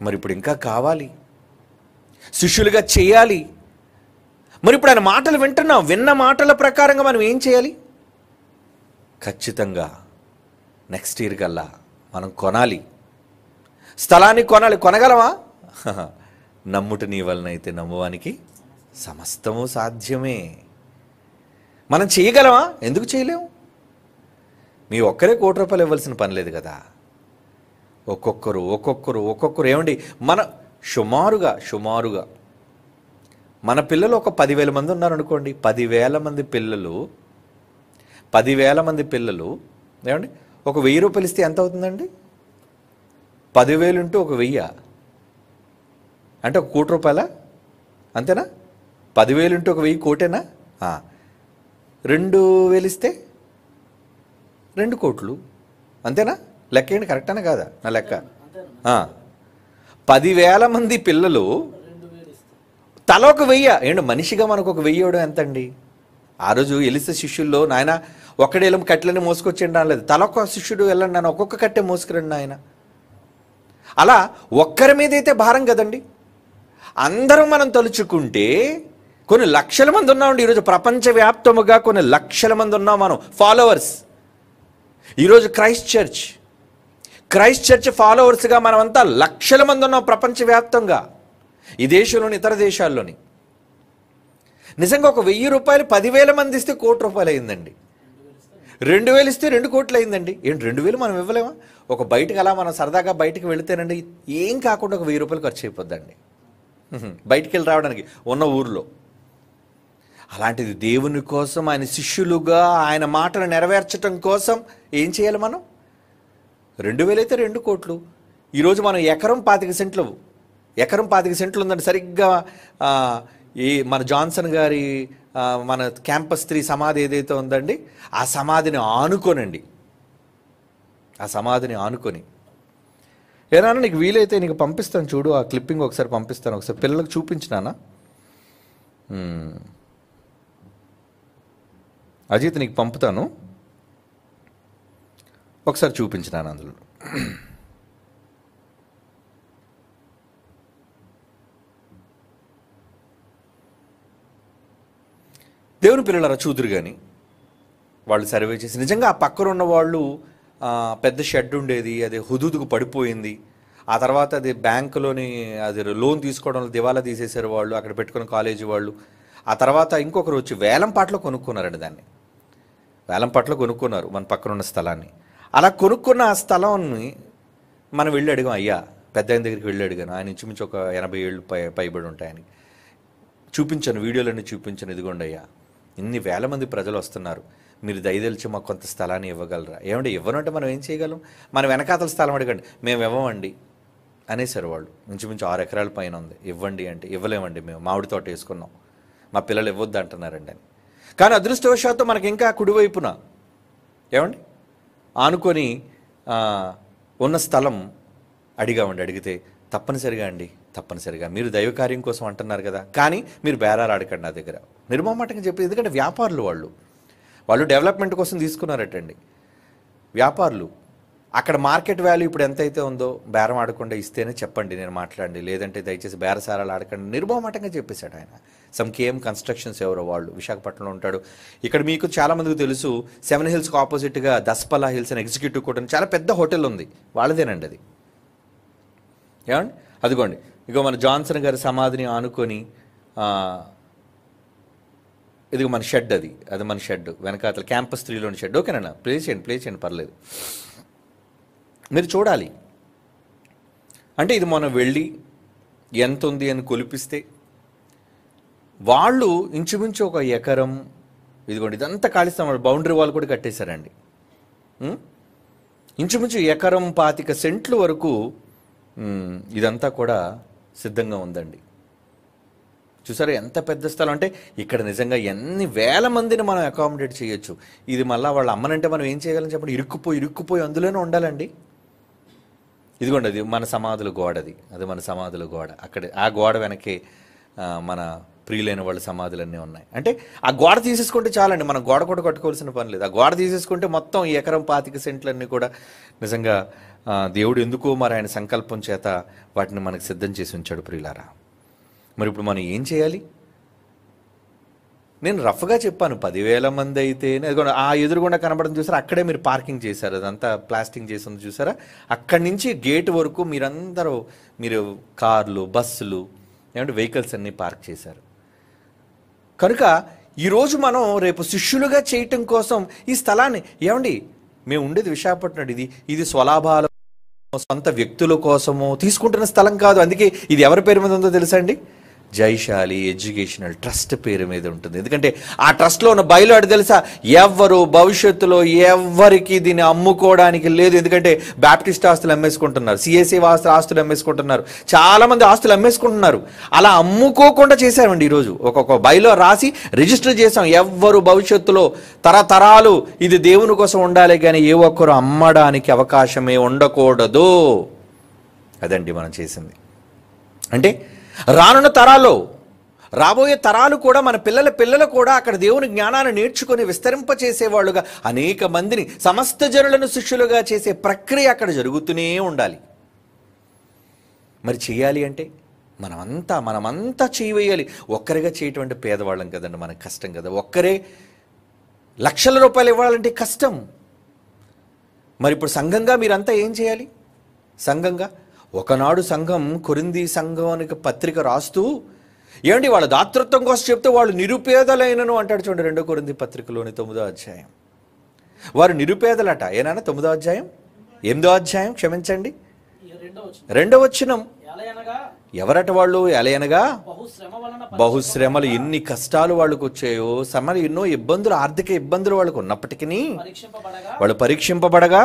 మరి ఇప్పుడు ఇంకా కావాలి శిష్యులుగా చేయాలి మరి ఇప్పుడు ఆయన మాటలు వింటున్నాం విన్న మాటల ప్రకారంగా మనం ఏం చేయాలి ఖచ్చితంగా నెక్స్ట్ ఇయర్ కల్లా మనం కొనాలి స్థలాన్ని కొనాలి కొనగలమా నమ్ముట నీ వలనైతే నమ్మువానికి సమస్తము సాధ్యమే మనం చేయగలమా ఎందుకు చేయలేము మీ ఒక్కరే కోటి రూపాయలు ఇవ్వాల్సిన పని లేదు కదా ఒక్కొక్కరు ఒక్కొక్కరు ఒక్కొక్కరు ఏమండి మన సుమారుగా సుమారుగా మన పిల్లలు ఒక పదివేల మంది ఉన్నారనుకోండి పదివేల మంది పిల్లలు పదివేల మంది పిల్లలు ఏమండి ఒక వెయ్యి రూపాయలు ఇస్తే ఎంత అవుతుందండి పదివేలు ఉంటూ ఒక వెయ్యి అంటే ఒక కోటి రూపాయల అంతేనా పదివేలు ఇంటూ ఒక వెయ్యి కోటేనా రెండు వేలు ఇస్తే రెండు కోట్లు అంతేనా లెక్క ఏంటి కరెక్టేనా కాదా నా లెక్క పదివేల మంది పిల్లలు తల ఒక వెయ్య ఏంటో మనిషిగా మనకు ఒక వెయ్యోడు ఎంతండి ఆ రోజు ఎలిస శిష్యుల్లో నాయన ఒక్కడేలం కట్టెలని మోసుకొచ్చిండ లేదు తలొక్క శిష్యుడు వెళ్ళండి నాన్న ఒక్కొక్క కట్టె మోసుకురండి ఆయన అలా ఒక్కరి మీద అయితే భారం కదండి అందరం మనం తలుచుకుంటే కొన్ని లక్షల మంది ఉన్నామండి ఈరోజు ప్రపంచవ్యాప్తముగా కొన్ని లక్షల మంది ఉన్నాం మనం ఫాలోవర్స్ ఈరోజు క్రైస్ట్ చర్చ్ క్రైస్ట్ చర్చ్ ఫాలోవర్స్గా మనమంతా లక్షల మంది ఉన్నాం ప్రపంచవ్యాప్తంగా ఈ దేశంలోని ఇతర దేశాల్లోని నిజంగా ఒక వెయ్యి రూపాయలు పదివేల మంది ఇస్తే కోటి రూపాయలు అయిందండి రెండు వేలు ఇస్తే రెండు కోట్లు అయిందండి ఏంటి రెండు వేలు మనం ఇవ్వలేమా ఒక బయటకు అలా మనం సరదాగా బయటకు వెళితేనండి ఏం కాకుండా ఒక వెయ్యి రూపాయలు ఖర్చు అయిపోద్దండి బయటికి వెళ్ళి రావడానికి ఉన్న ఊర్లో అలాంటిది దేవుని కోసం ఆయన శిష్యులుగా ఆయన మాటలు నెరవేర్చడం కోసం ఏం చేయాలి మనం రెండు వేలైతే రెండు కోట్లు ఈరోజు మనం ఎకరం పాతిక సెంట్లు ఎకరం పాతిక సెంట్లు ఉందండి సరిగ్గా ఈ మన జాన్సన్ గారి మన క్యాంపస్ త్రీ సమాధి ఏదైతే ఉందండి ఆ సమాధిని ఆనుకోనండి ఆ సమాధిని ఆనుకొని ఏదైనా నీకు వీలైతే నీకు పంపిస్తాను చూడు ఆ క్లిప్పింగ్ ఒకసారి పంపిస్తాను ఒకసారి పిల్లలకు చూపించినానా అజిత్ నీకు పంపుతాను ఒకసారి చూపించినాను అందులో దేవుని పిల్లల చూదురు కానీ వాళ్ళు సర్వే చేసి నిజంగా ఆ పక్కన ఉన్న వాళ్ళు పెద్ద షెడ్ ఉండేది అది హుదుదుకు పడిపోయింది ఆ తర్వాత అది బ్యాంకులోని అది లోన్ తీసుకోవడంలో దివాలా తీసేశారు వాళ్ళు అక్కడ పెట్టుకున్న కాలేజీ వాళ్ళు ఆ తర్వాత ఇంకొకరు వచ్చి వేలంపాట్లో కొనుక్కున్నారండి దాన్ని వేలంపాట్లో కొనుక్కున్నారు మన పక్కన ఉన్న స్థలాన్ని అలా కొనుక్కున్న ఆ స్థలాన్ని మనం వెళ్ళి అడిగాం అయ్యా పెద్ద ఆయన దగ్గరికి వెళ్ళి అడిగాను ఆయన ఇంచుమించు ఒక ఎనభై ఏళ్ళు పై పైబడి ఉంటాయని చూపించాను వీడియోలన్నీ చూపించాను ఇదిగోండి అయ్యా ఇన్ని వేల మంది ప్రజలు వస్తున్నారు మీరు దయదలిచి మాకు కొంత స్థలాన్ని ఇవ్వగలరా ఏమంటే ఇవ్వనంటే మనం ఏం చేయగలం మన వెనకాతల స్థలం అడగండి మేము ఇవ్వమండి అనేసారు వాళ్ళు ఇంచుమించు ఆరు ఎకరాల పైన ఉంది ఇవ్వండి అంటే ఇవ్వలేమండి మేము మామిడి తోట వేసుకున్నాం మా పిల్లలు ఇవ్వద్దు అంటున్నారండి అని కానీ అదృష్టవశాత్తు మనకి ఇంకా కుడివైపున ఏమండి ఆనుకొని ఉన్న స్థలం అడిగామండి అడిగితే తప్పనిసరిగా అండి తప్పనిసరిగా మీరు దైవకార్యం కోసం అంటున్నారు కదా కానీ మీరు బేరాలు అడగండి నా దగ్గర నిర్మమాటంగా చెప్పి ఎందుకంటే వ్యాపారులు వాళ్ళు వాళ్ళు డెవలప్మెంట్ కోసం తీసుకున్నారటండి వ్యాపారులు అక్కడ మార్కెట్ వాల్యూ ఇప్పుడు ఎంతైతే ఉందో బేరం ఆడకుండా ఇస్తేనే చెప్పండి నేను మాట్లాడండి లేదంటే దయచేసి బేరసారాలు ఆడకండి నిర్మోమటంగా చెప్పేశాడు ఆయన సమ్ కేఎం కన్స్ట్రక్షన్స్ ఎవరో వాళ్ళు విశాఖపట్నంలో ఉంటాడు ఇక్కడ మీకు చాలామందికి తెలుసు సెవెన్ హిల్స్కి ఆపోజిట్గా దస్పలా హిల్స్ అని ఎగ్జిక్యూటివ్ కోర్ట్ చాలా పెద్ద హోటల్ ఉంది వాళ్ళదేనండి అది ఏమండి అదిగోండి ఇక మన జాన్సన్ గారి సమాధిని ఆనుకొని ఇదిగో మన షెడ్ అది అది మన షెడ్ వెనకాతల క్యాంపస్ త్రీలోని షెడ్ ఓకేనా ప్లే చేయండి ప్లే చేయండి పర్లేదు మీరు చూడాలి అంటే ఇది మనం వెళ్ళి ఎంత ఉంది అని కొలిపిస్తే వాళ్ళు ఇంచుమించు ఒక ఎకరం ఇదిగోండి ఇదంతా కాళిస్తాం బౌండరీ వాళ్ళు కూడా కట్టేశారండి ఇంచుమించు ఎకరం పాతిక సెంట్లు వరకు ఇదంతా కూడా సిద్ధంగా ఉందండి చూసారా ఎంత పెద్ద స్థలం అంటే ఇక్కడ నిజంగా ఎన్ని వేల మందిని మనం అకామిడేట్ చేయొచ్చు ఇది మళ్ళీ వాళ్ళ అమ్మనంటే మనం ఏం చేయగలని చెప్పండి ఇరుక్కుపోయి ఇరుక్కుపోయి అందులోనే ఉండాలండి ఇదిగోండి అది మన సమాధుల గోడ అది మన సమాధుల గోడ అక్కడ ఆ గోడ వెనకే మన ప్రియులైన వాళ్ళ సమాధులన్నీ ఉన్నాయి అంటే ఆ గోడ తీసేసుకుంటే చాలండి మనం గోడ కూడా కట్టుకోవాల్సిన పని లేదు ఆ గోడ తీసేసుకుంటే మొత్తం ఈ ఎకరం పాతిక సెంట్లన్నీ కూడా నిజంగా దేవుడు ఎందుకో మరి ఆయన సంకల్పం చేత వాటిని మనకు సిద్ధం చేసి ఉంచాడు ప్రియులారా మరి ఇప్పుడు మనం ఏం చేయాలి నేను రఫ్గా చెప్పాను పదివేల మంది అయితే ఆ ఎదురుగుండా కనబడడం చూసారా అక్కడే మీరు పార్కింగ్ చేశారు అదంతా ప్లాస్టింగ్ చేసింది చూసారా అక్కడి నుంచి గేట్ వరకు మీరందరూ మీరు కార్లు బస్సులు ఏమంటే వెహికల్స్ అన్నీ పార్క్ చేశారు కనుక ఈరోజు మనం రేపు శిష్యులుగా చేయటం కోసం ఈ స్థలాన్ని ఏమండి మేము ఉండేది విశాఖపట్నం ఇది ఇది స్వలాభాల సొంత వ్యక్తుల కోసము తీసుకుంటున్న స్థలం కాదు అందుకే ఇది ఎవరి పేరు మీద ఉందో తెలుసా అండి జైశాలి ఎడ్యుకేషనల్ ట్రస్ట్ పేరు మీద ఉంటుంది ఎందుకంటే ఆ ట్రస్ట్లో ఉన్న బయలాడు తెలుసా ఎవరు భవిష్యత్తులో ఎవరికి దీన్ని అమ్ముకోవడానికి లేదు ఎందుకంటే బ్యాప్టిస్ట్ ఆస్తులు అమ్మేసుకుంటున్నారు సిఎస్ఈ ఆస్తులు ఆస్తులు అమ్మేసుకుంటున్నారు చాలామంది ఆస్తులు అమ్మేసుకుంటున్నారు అలా అమ్ముకోకుండా చేశామండి ఈరోజు ఒక్కొక్క బయలో రాసి రిజిస్టర్ చేసాం ఎవ్వరు భవిష్యత్తులో తరతరాలు ఇది దేవుని కోసం ఉండాలి కానీ ఏ ఒక్కరు అమ్మడానికి అవకాశమే ఉండకూడదు అదండి మనం చేసింది అంటే రానున్న తరాల్లో రాబోయే తరాలు కూడా మన పిల్లల పిల్లలు కూడా అక్కడ దేవుని జ్ఞానాన్ని నేర్చుకుని విస్తరింపచేసేవాళ్ళుగా అనేక మందిని సమస్త జనులను శిష్యులుగా చేసే ప్రక్రియ అక్కడ జరుగుతూనే ఉండాలి మరి చేయాలి అంటే మనమంతా మనమంతా చేయవేయాలి ఒక్కరిగా చేయటువంటి పేదవాళ్ళం కదండి మనకు కష్టం కదా ఒక్కరే లక్షల రూపాయలు ఇవ్వాలంటే కష్టం మరి ఇప్పుడు సంఘంగా మీరంతా ఏం చేయాలి సంఘంగా ఒకనాడు సంఘం కొరింది సంఘం అనే పత్రిక రాస్తూ ఏమండి వాళ్ళ దాతృత్వం కోసం చెప్తే వాళ్ళు నిరుపేదలైనను అంటాడు చూడండి రెండో కొరింది పత్రికలోని తొమ్మిదో అధ్యాయం వారు నిరుపేదలట ఏనా తొమ్మిదో అధ్యాయం ఎనిమిదో అధ్యాయం క్షమించండి రెండో వచ్చినం ఎవరట వాళ్ళు ఎలయనగా బహుశ్రమలు ఎన్ని కష్టాలు వాళ్ళకు వచ్చాయో సమలు ఎన్నో ఇబ్బందులు ఆర్థిక ఇబ్బందులు వాళ్ళకు ఉన్నప్పటికీ వాళ్ళు పరీక్షింపబడగా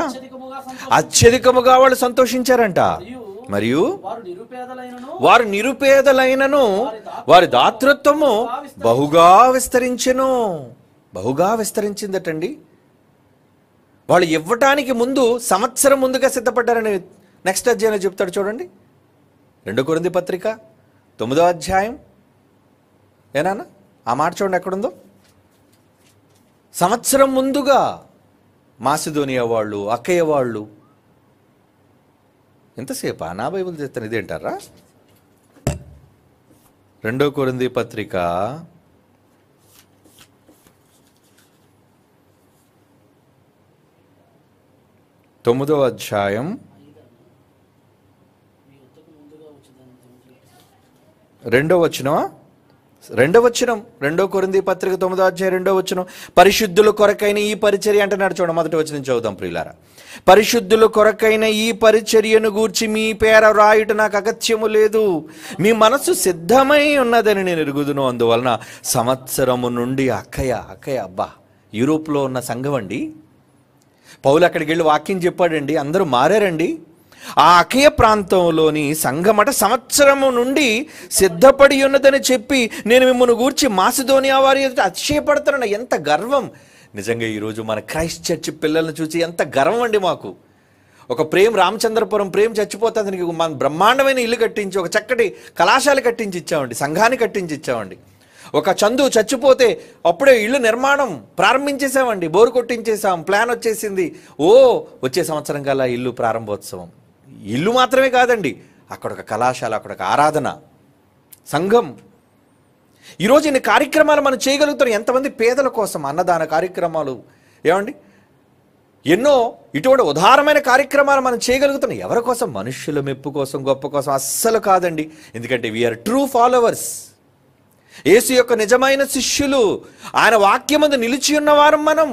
అత్యధికముగా వాళ్ళు సంతోషించారంట మరియు వారు నిరుపేదలైనను వారి దాతృత్వము బహుగా విస్తరించెను బహుగా విస్తరించిందటండి వాళ్ళు ఇవ్వటానికి ముందు సంవత్సరం ముందుగా సిద్ధపడ్డారని నెక్స్ట్ అధ్యాయంలో చెప్తాడు చూడండి రెండు కొరింది పత్రిక తొమ్మిదో అధ్యాయం ఏనా ఆ మాట చూడండి ఎక్కడుందో సంవత్సరం ముందుగా మాసిదోనియా వాళ్ళు అక్కయ్య వాళ్ళు ఎంతసేపా నా బైబుల్ చేస్తాను ఇదేంటారా రెండో కొరింది పత్రిక తొమ్మిదవ అధ్యాయం రెండో వచ్చినవా రెండో వచ్చినం రెండో కొరింది పత్రిక తొమ్మిదో అధ్యాయం రెండో వచ్చినం పరిశుద్ధుల కొరకైన ఈ పరిచర్య అంటున్నాడు చూడండి మొదటి వచ్చిన చదువుదాం ప్రియులార పరిశుద్ధుల కొరకైన ఈ పరిచర్యను గూర్చి మీ పేర రాయుట నాకు అగత్యము లేదు మీ మనసు సిద్ధమై ఉన్నదని నేను ఎరుగుదును అందువలన సంవత్సరము నుండి అక్కయ్య అక్కయ్య అబ్బా యూరోప్లో ఉన్న సంఘం అండి పౌలు అక్కడికి వెళ్ళి వాక్యం చెప్పాడండి అందరూ మారారండి ఆ అకయ ప్రాంతంలోని సంఘమట సంవత్సరము నుండి సిద్ధపడి ఉన్నదని చెప్పి నేను మిమ్మల్ని గూర్చి మాసిధోనియా వారి అతిశయపడతానన్న ఎంత గర్వం నిజంగా ఈరోజు మన క్రైస్ట్ చర్చ్ పిల్లల్ని చూసి ఎంత గర్వం అండి మాకు ఒక ప్రేమ్ రామచంద్రపురం ప్రేమ్ చచ్చిపోతే అతనికి మన బ్రహ్మాండమైన ఇల్లు కట్టించి ఒక చక్కటి కళాశాల కట్టించి ఇచ్చామండి సంఘాన్ని కట్టించి ఇచ్చామండి ఒక చందు చచ్చిపోతే అప్పుడే ఇల్లు నిర్మాణం ప్రారంభించేసామండి బోరు కొట్టించేసాం ప్లాన్ వచ్చేసింది ఓ వచ్చే సంవత్సరం కల్లా ఇల్లు ప్రారంభోత్సవం ఇల్లు మాత్రమే కాదండి అక్కడ ఒక కళాశాల అక్కడ ఒక ఆరాధన సంఘం ఈరోజు ఇన్ని కార్యక్రమాలు మనం చేయగలుగుతాం ఎంతమంది పేదల కోసం అన్నదాన కార్యక్రమాలు ఏమండి ఎన్నో ఇటువంటి ఉదారమైన కార్యక్రమాలు మనం చేయగలుగుతున్నాం ఎవరి కోసం మనుషుల మెప్పు కోసం గొప్ప కోసం అస్సలు కాదండి ఎందుకంటే వీఆర్ ట్రూ ఫాలోవర్స్ యేసు యొక్క నిజమైన శిష్యులు ఆయన వాక్యమందు నిలిచి ఉన్నవారం మనం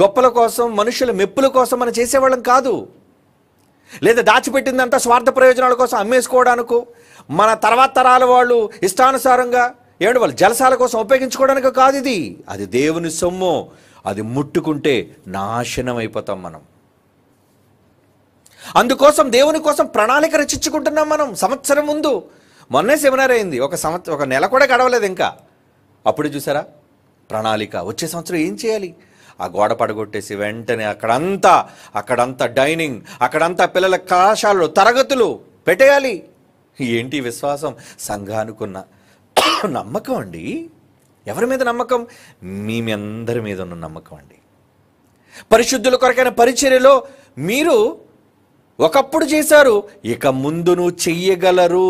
గొప్పల కోసం మనుషుల మెప్పుల కోసం మనం చేసేవాళ్ళం కాదు లేదా దాచిపెట్టిందంతా స్వార్థ ప్రయోజనాల కోసం అమ్మేసుకోవడానికి మన తర్వాత తరాల వాళ్ళు ఇష్టానుసారంగా ఏమిటి వాళ్ళు జలసాల కోసం ఉపయోగించుకోవడానికి కాదు ఇది అది దేవుని సొమ్ము అది ముట్టుకుంటే నాశనం అయిపోతాం మనం అందుకోసం దేవుని కోసం ప్రణాళిక రచించుకుంటున్నాం మనం సంవత్సరం ముందు మొన్నే సెమినార్ అయింది ఒక సంవత్సరం ఒక నెల కూడా గడవలేదు ఇంకా అప్పుడు చూసారా ప్రణాళిక వచ్చే సంవత్సరం ఏం చేయాలి ఆ గోడ పడగొట్టేసి వెంటనే అక్కడంతా అక్కడంతా డైనింగ్ అక్కడంతా పిల్లల కళాశాలలు తరగతులు పెట్టేయాలి ఏంటి విశ్వాసం సంఘానుకున్న నమ్మకం అండి ఎవరి మీద నమ్మకం మీ మీ అందరి మీద ఉన్న నమ్మకం అండి పరిశుద్ధుల కొరకైన పరిచర్యలో మీరు ఒకప్పుడు చేశారు ఇక ముందును చెయ్యగలరు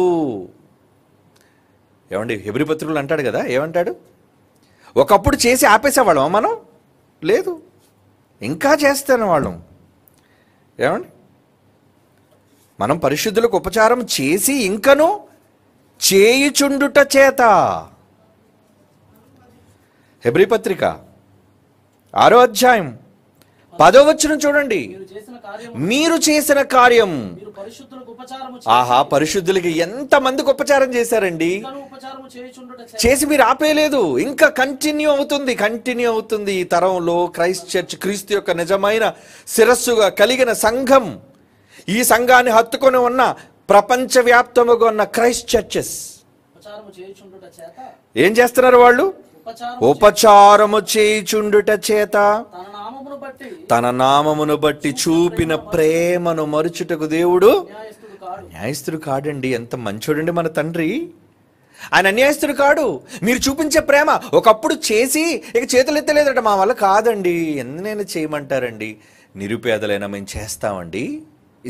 ఏమండి హెబ్రిపత్రులు అంటాడు కదా ఏమంటాడు ఒకప్పుడు చేసి ఆపేసేవాళ్ళమా మనం లేదు ఇంకా చేస్తాను వాళ్ళం ఏమండి మనం పరిశుద్ధులకు ఉపచారం చేసి ఇంకను చేయుచుండుట చేత హెబ్రిపత్రిక ఆరో అధ్యాయం పదో వచ్చిన చూడండి మీరు చేసిన కార్యం ఆహా పరిశుద్ధులకి ఎంత మందికి ఉపచారం చేశారండి చేసి మీరు ఆపేయలేదు ఇంకా కంటిన్యూ అవుతుంది కంటిన్యూ అవుతుంది ఈ తరంలో క్రైస్ట్ చర్చ్ క్రీస్తు యొక్క నిజమైన శిరస్సుగా కలిగిన సంఘం ఈ సంఘాన్ని హత్తుకొని ఉన్న ప్రపంచవ్యాప్తముగా ఉన్న క్రైస్ట్ చర్చెస్ ఏం చేస్తున్నారు వాళ్ళు ఉపచారము చేయుచుండుట చేత తన నామమును బట్టి చూపిన ప్రేమను మరుచుటకు దేవుడు న్యాయస్తుడు కాడండి ఎంత మంచోడండి మన తండ్రి ఆయన అన్యాయస్తుడు కాడు మీరు చూపించే ప్రేమ ఒకప్పుడు చేసి ఇక చేతులు ఎత్తలేదట మా వల్ల కాదండి ఎందునైనా చేయమంటారండి నిరుపేదలైనా మేము చేస్తామండి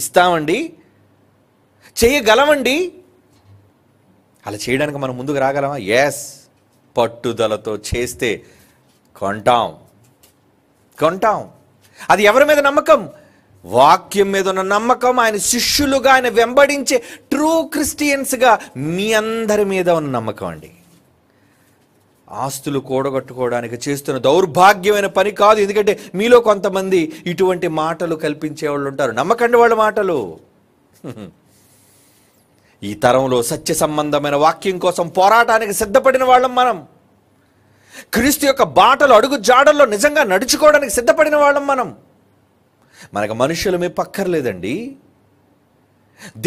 ఇస్తామండి చేయగలమండి అలా చేయడానికి మనం ముందుకు రాగలమా ఎస్ పట్టుదలతో చేస్తే కొంటాం కొంటాం అది ఎవరి మీద నమ్మకం వాక్యం మీద ఉన్న నమ్మకం ఆయన శిష్యులుగా ఆయన వెంబడించే ట్రూ క్రిస్టియన్స్గా మీ అందరి మీద ఉన్న నమ్మకం అండి ఆస్తులు కూడగట్టుకోవడానికి చేస్తున్న దౌర్భాగ్యమైన పని కాదు ఎందుకంటే మీలో కొంతమంది ఇటువంటి మాటలు కల్పించే వాళ్ళు ఉంటారు నమ్మకండి వాళ్ళ మాటలు ఈ తరంలో సత్య సంబంధమైన వాక్యం కోసం పోరాటానికి సిద్ధపడిన వాళ్ళం మనం క్రీస్తు యొక్క బాటలు అడుగు జాడల్లో నిజంగా నడుచుకోవడానికి సిద్ధపడిన వాళ్ళం మనం మనకు మనుషుల మీద పక్కర్లేదండి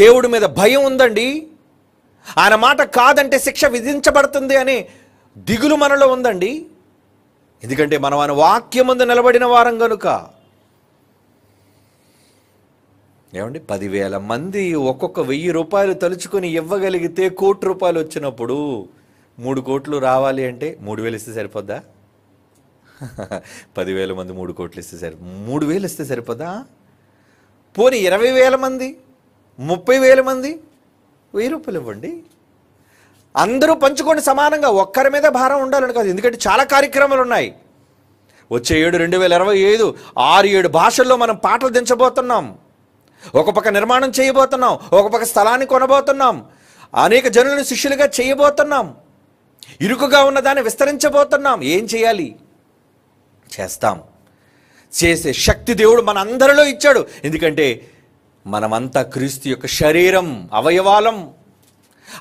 దేవుడి మీద భయం ఉందండి ఆయన మాట కాదంటే శిక్ష విధించబడుతుంది అనే దిగులు మనలో ఉందండి ఎందుకంటే మనం ఆయన వాక్యం ముందు నిలబడిన వారం కనుక ఏమండి పదివేల మంది ఒక్కొక్క వెయ్యి రూపాయలు తలుచుకొని ఇవ్వగలిగితే కోటి రూపాయలు వచ్చినప్పుడు మూడు కోట్లు రావాలి అంటే మూడు వేలు ఇస్తే సరిపోద్దా పదివేల మంది మూడు కోట్లు ఇస్తే సరి మూడు వేలు ఇస్తే సరిపోద్దా పోనీ ఇరవై వేల మంది ముప్పై వేల మంది వెయ్యి రూపాయలు ఇవ్వండి అందరూ పంచుకోండి సమానంగా ఒక్కరి మీద భారం ఉండాలని కాదు ఎందుకంటే చాలా కార్యక్రమాలు ఉన్నాయి వచ్చే ఏడు రెండు వేల ఇరవై ఐదు ఆరు ఏడు భాషల్లో మనం పాటలు దించబోతున్నాం ఒక పక్క నిర్మాణం చేయబోతున్నాం ఒక పక్క స్థలాన్ని కొనబోతున్నాం అనేక జనులను శిష్యులుగా చేయబోతున్నాం ఇరుకుగా ఉన్నదాన్ని విస్తరించబోతున్నాం ఏం చేయాలి చేస్తాం చేసే శక్తి దేవుడు మన అందరిలో ఇచ్చాడు ఎందుకంటే మనమంతా క్రీస్తు యొక్క శరీరం అవయవాలం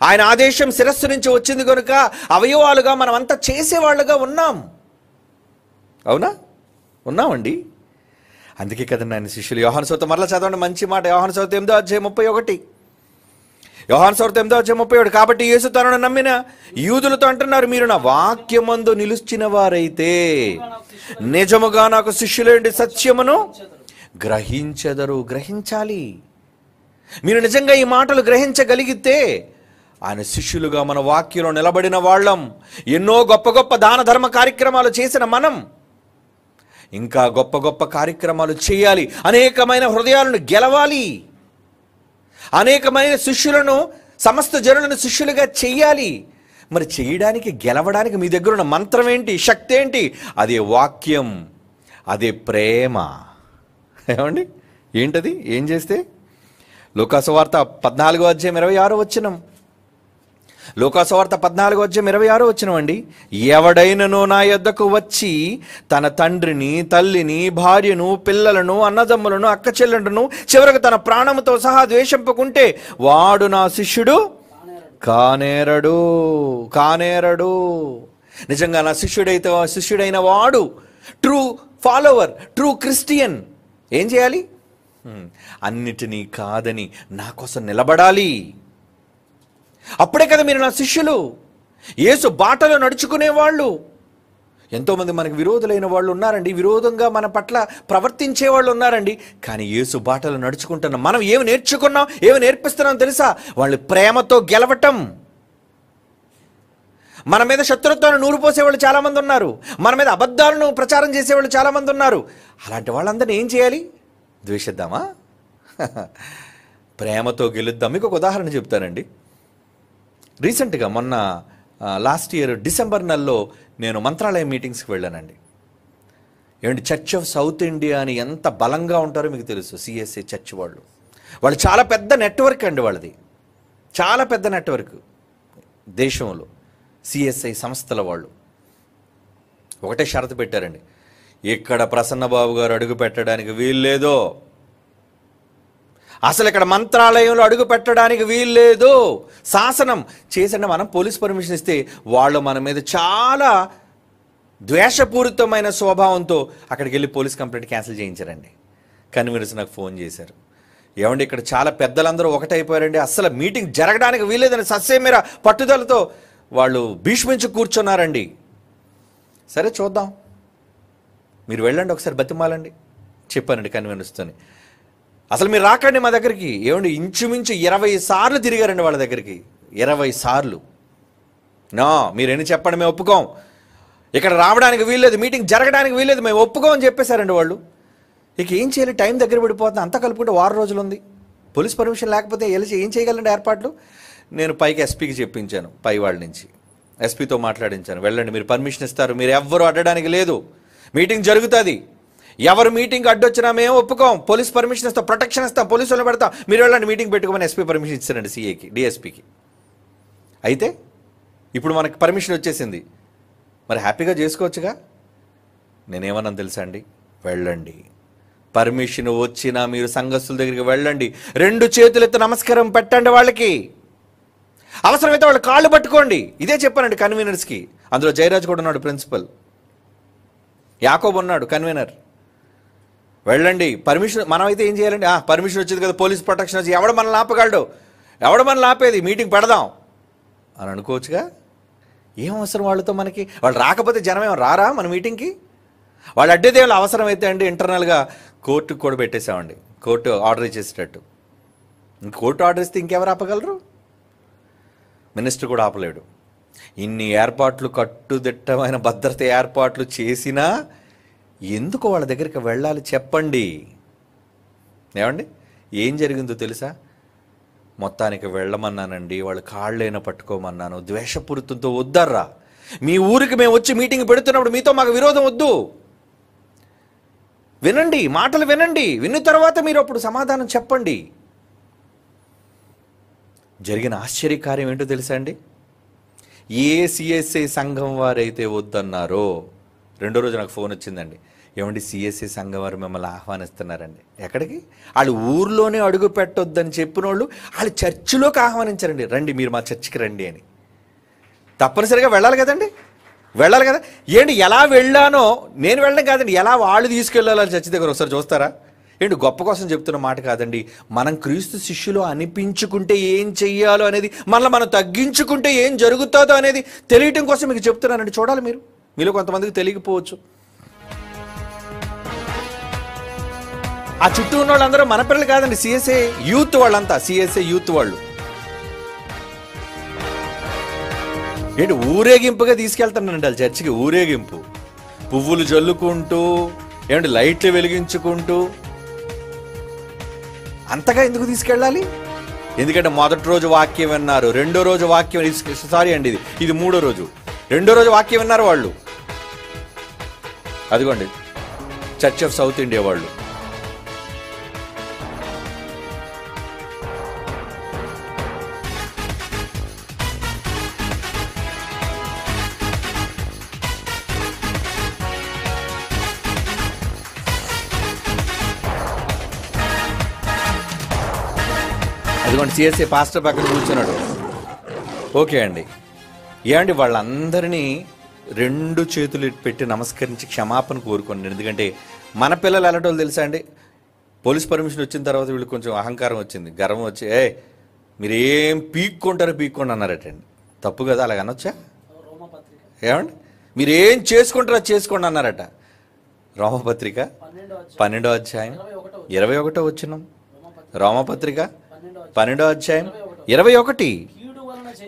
ఆయన ఆదేశం శిరస్సు నుంచి వచ్చింది కనుక అవయవాలుగా మనమంతా చేసేవాళ్ళుగా ఉన్నాం అవునా ఉన్నామండి అందుకే కదండి ఆయన శిష్యులు యోహన సోత మరలా చదవండి మంచి మాట యోహన సోత ఎనిమిదో అధ్యాయం ముప్పై ఒకటి యోహాన్ సౌర్త ఎంతో వచ్చే ముప్పై ఏడు కాబట్టి యేసు తనను నమ్మిన యూదులతో అంటున్నారు మీరు నా వాక్యమందు నిలుచిన వారైతే నిజముగా నాకు శిష్యులేండి సత్యమును గ్రహించదరు గ్రహించాలి మీరు నిజంగా ఈ మాటలు గ్రహించగలిగితే ఆయన శిష్యులుగా మన వాక్యంలో నిలబడిన వాళ్ళం ఎన్నో గొప్ప గొప్ప దాన ధర్మ కార్యక్రమాలు చేసిన మనం ఇంకా గొప్ప గొప్ప కార్యక్రమాలు చేయాలి అనేకమైన హృదయాలను గెలవాలి అనేకమైన శిష్యులను సమస్త జనులను శిష్యులుగా చెయ్యాలి మరి చేయడానికి గెలవడానికి మీ దగ్గర ఉన్న మంత్రం ఏంటి శక్తి ఏంటి అదే వాక్యం అదే ప్రేమ ఏమండి ఏంటది ఏం చేస్తే వార్త పద్నాలుగో అధ్యాయం ఇరవై ఆరో వచ్చినాం లోకాసువార్త పద్నాలుగు వచ్చి ఇరవై ఆరు వచ్చినవండి ఎవడైనను నా యొద్దకు వచ్చి తన తండ్రిని తల్లిని భార్యను పిల్లలను అన్నదమ్ములను అక్క చెల్లెండును చివరకు తన ప్రాణముతో సహా ద్వేషింపుకుంటే వాడు నా శిష్యుడు కానేరడు కానేరడు నిజంగా నా శిష్యుడైతే శిష్యుడైన వాడు ట్రూ ఫాలోవర్ ట్రూ క్రిస్టియన్ ఏం చేయాలి అన్నిటినీ కాదని నా కోసం నిలబడాలి అప్పుడే కదా మీరు నా శిష్యులు యేసు బాటలో నడుచుకునేవాళ్ళు ఎంతోమంది మనకు విరోధులైన వాళ్ళు ఉన్నారండి విరోధంగా మన పట్ల ప్రవర్తించే వాళ్ళు ఉన్నారండి కానీ ఏసు బాటలు నడుచుకుంటున్నాం మనం ఏమి నేర్చుకున్నాం ఏమి నేర్పిస్తున్నాం తెలుసా వాళ్ళు ప్రేమతో గెలవటం మన మీద శత్రుత్వాన్ని నూరు పోసేవాళ్ళు చాలామంది ఉన్నారు మన మీద అబద్ధాలను ప్రచారం చేసేవాళ్ళు చాలామంది ఉన్నారు అలాంటి వాళ్ళందరినీ ఏం చేయాలి ద్వేషిద్దామా ప్రేమతో గెలుద్దాం మీకు ఒక ఉదాహరణ చెప్తానండి రీసెంట్గా మొన్న లాస్ట్ ఇయర్ డిసెంబర్ నెలలో నేను మంత్రాలయ మీటింగ్స్కి వెళ్ళానండి ఏమంటే చర్చ్ ఆఫ్ సౌత్ ఇండియా అని ఎంత బలంగా ఉంటారో మీకు తెలుసు సిఎస్ఏ చర్చ్ వాళ్ళు వాళ్ళు చాలా పెద్ద నెట్వర్క్ అండి వాళ్ళది చాలా పెద్ద నెట్వర్క్ దేశంలో సిఎస్ఐ సంస్థల వాళ్ళు ఒకటే షరతు పెట్టారండి ఇక్కడ ప్రసన్నబాబు గారు అడుగు పెట్టడానికి వీల్లేదో అసలు ఇక్కడ మంత్రాలయంలో అడుగు పెట్టడానికి వీల్లేదు శాసనం చేసిన మనం పోలీస్ పర్మిషన్ ఇస్తే వాళ్ళు మన మీద చాలా ద్వేషపూరితమైన స్వభావంతో అక్కడికి వెళ్ళి పోలీస్ కంప్లైంట్ క్యాన్సిల్ చేయించారండి మీరు నాకు ఫోన్ చేశారు ఏమండి ఇక్కడ చాలా పెద్దలందరూ ఒకటైపోయారండి అసలు మీటింగ్ జరగడానికి వీల్లేదని సస్యమీర పట్టుదలతో వాళ్ళు భీష్మించి కూర్చున్నారండి సరే చూద్దాం మీరు వెళ్ళండి ఒకసారి బతిమాలండి చెప్పానండి కన్వీనర్స్తోని అసలు మీరు రాకండి మా దగ్గరికి ఏమండి ఇంచుమించు ఇరవై సార్లు తిరిగారండి వాళ్ళ దగ్గరికి ఇరవై సార్లు నా మీరేని చెప్పండి మేము ఒప్పుకోం ఇక్కడ రావడానికి వీల్లేదు మీటింగ్ జరగడానికి వీల్లేదు మేము ఒప్పుకోమని చెప్పేశారండి వాళ్ళు ఇక ఏం చేయాలి టైం దగ్గర పడిపోతుంది అంత కలుపుకుంటే వారం రోజులు ఉంది పోలీస్ పర్మిషన్ లేకపోతే వెళ్ళి ఏం చేయగలండి ఏర్పాట్లు నేను పైకి ఎస్పీకి చెప్పించాను పై వాళ్ళ నుంచి ఎస్పీతో మాట్లాడించాను వెళ్ళండి మీరు పర్మిషన్ ఇస్తారు మీరు ఎవ్వరూ అడ్డడానికి లేదు మీటింగ్ జరుగుతుంది ఎవరు మీటింగ్ అడ్డొచ్చినా మేము ఒప్పుకోం పోలీస్ పర్మిషన్ ఇస్తాం ప్రొటెక్షన్ ఇస్తాం వాళ్ళు పెడతాం మీరు వెళ్ళండి మీటింగ్ పెట్టుకోమని ఎస్పీ పర్మిషన్ ఇచ్చారండి సీఏకి డిఎస్పీకి అయితే ఇప్పుడు మనకు పర్మిషన్ వచ్చేసింది మరి హ్యాపీగా చేసుకోవచ్చుగా నేనేమన్నా తెలుసా అండి వెళ్ళండి పర్మిషన్ వచ్చినా మీరు సంఘస్థుల దగ్గరికి వెళ్ళండి రెండు చేతులెత్తి నమస్కారం పెట్టండి వాళ్ళకి అవసరమైతే వాళ్ళు కాళ్ళు పట్టుకోండి ఇదే చెప్పానండి కన్వీనర్స్కి అందులో జయరాజ్ కూడా ఉన్నాడు ప్రిన్సిపల్ యాకోబ్ ఉన్నాడు కన్వీనర్ వెళ్ళండి పర్మిషన్ మనమైతే ఏం చేయాలండి ఆ పర్మిషన్ వచ్చింది కదా పోలీస్ ప్రొటెక్షన్ వచ్చి ఎవడ మనల్ని ఆపగలడు ఎవడ మనల్ని ఆపేది మీటింగ్ పెడదాం అని అనుకోవచ్చుగా ఏం అవసరం వాళ్ళతో మనకి వాళ్ళు రాకపోతే జనం ఏమో రారా మన మీటింగ్కి వాళ్ళు అడ్డేదేవాళ్ళు అవసరం అయితే అండి ఇంటర్నల్గా కోర్టుకు కూడా పెట్టేసామండి కోర్టు ఆర్డర్ చేసేటట్టు కోర్టు ఆర్డర్ ఇస్తే ఇంకెవరు ఆపగలరు మినిస్టర్ కూడా ఆపలేడు ఇన్ని ఏర్పాట్లు కట్టుదిట్టమైన భద్రత ఏర్పాట్లు చేసినా ఎందుకు వాళ్ళ దగ్గరికి వెళ్ళాలి చెప్పండి ఏమండి ఏం జరిగిందో తెలుసా మొత్తానికి వెళ్ళమన్నానండి వాళ్ళు కాళ్ళైన పట్టుకోమన్నాను ద్వేషపూరితంతో వద్దర్రా మీ ఊరికి మేము వచ్చి మీటింగ్ పెడుతున్నప్పుడు మీతో మాకు విరోధం వద్దు వినండి మాటలు వినండి విన్న తర్వాత మీరు అప్పుడు సమాధానం చెప్పండి జరిగిన ఆశ్చర్యకార్యం ఏంటో తెలుసా అండి ఏ సిఎస్ఐ సంఘం వారైతే వద్దన్నారో రెండో రోజు నాకు ఫోన్ వచ్చిందండి ఏమండి సిఎస్సి సంఘం వారు మిమ్మల్ని ఆహ్వానిస్తున్నారండి ఎక్కడికి వాళ్ళు ఊర్లోనే అడుగు పెట్టొద్దని చెప్పిన వాళ్ళు వాళ్ళు చర్చిలోకి ఆహ్వానించారండి రండి మీరు మా చర్చికి రండి అని తప్పనిసరిగా వెళ్ళాలి కదండి వెళ్ళాలి కదా ఏంటి ఎలా వెళ్ళానో నేను వెళ్ళడం కాదండి ఎలా వాళ్ళు తీసుకెళ్ళాలని చర్చి దగ్గర ఒకసారి చూస్తారా ఏంటి గొప్ప కోసం చెప్తున్న మాట కాదండి మనం క్రీస్తు శిష్యులు అనిపించుకుంటే ఏం చెయ్యాలో అనేది మనల్ని మనం తగ్గించుకుంటే ఏం జరుగుతుందో అనేది తెలియటం కోసం మీకు చెప్తున్నానండి చూడాలి మీరు మీలో కొంతమందికి తెలియకపోవచ్చు ఆ చుట్టూ ఉన్న వాళ్ళందరూ మన పిల్లలు కాదండి సిఎస్ఏ యూత్ వాళ్ళంతా సిఎస్ఏ యూత్ వాళ్ళు ఏంటి ఊరేగింపుగా తీసుకెళ్తానండి వాళ్ళు చర్చికి ఊరేగింపు పువ్వులు జల్లుకుంటూ ఏమిటి లైట్లు వెలిగించుకుంటూ అంతగా ఎందుకు తీసుకెళ్ళాలి ఎందుకంటే మొదటి రోజు వాక్యం విన్నారు రెండో రోజు వాక్యం సారీ అండి ఇది ఇది మూడో రోజు రెండో రోజు వాక్యం విన్నారు వాళ్ళు అదిగోండి చర్చ్ ఆఫ్ సౌత్ ఇండియా వాళ్ళు అదిగోండి సిఎస్ఏ పాస్టర్ పక్కన కూర్చున్నాడు ఓకే అండి ఏమండి వాళ్ళందరినీ రెండు చేతులు పెట్టి నమస్కరించి క్షమాపణ కోరుకోండి ఎందుకంటే మన పిల్లలు ఎలాంటి తెలుసా అండి పోలీస్ పర్మిషన్ వచ్చిన తర్వాత వీళ్ళు కొంచెం అహంకారం వచ్చింది గర్వం వచ్చి ఏ మీరేం పీక్కుంటారో పీక్కోండి అండి తప్పు కదా అలాగ అనొచ్చా ఏమండి మీరు ఏం చేసుకుంటారో చేసుకోండి అన్నారట రోమపత్రిక పన్నెండో అధ్యాయం ఇరవై ఒకటో వచ్చినాం రోమపత్రిక పన్నెండో అధ్యాయం ఇరవై ఒకటి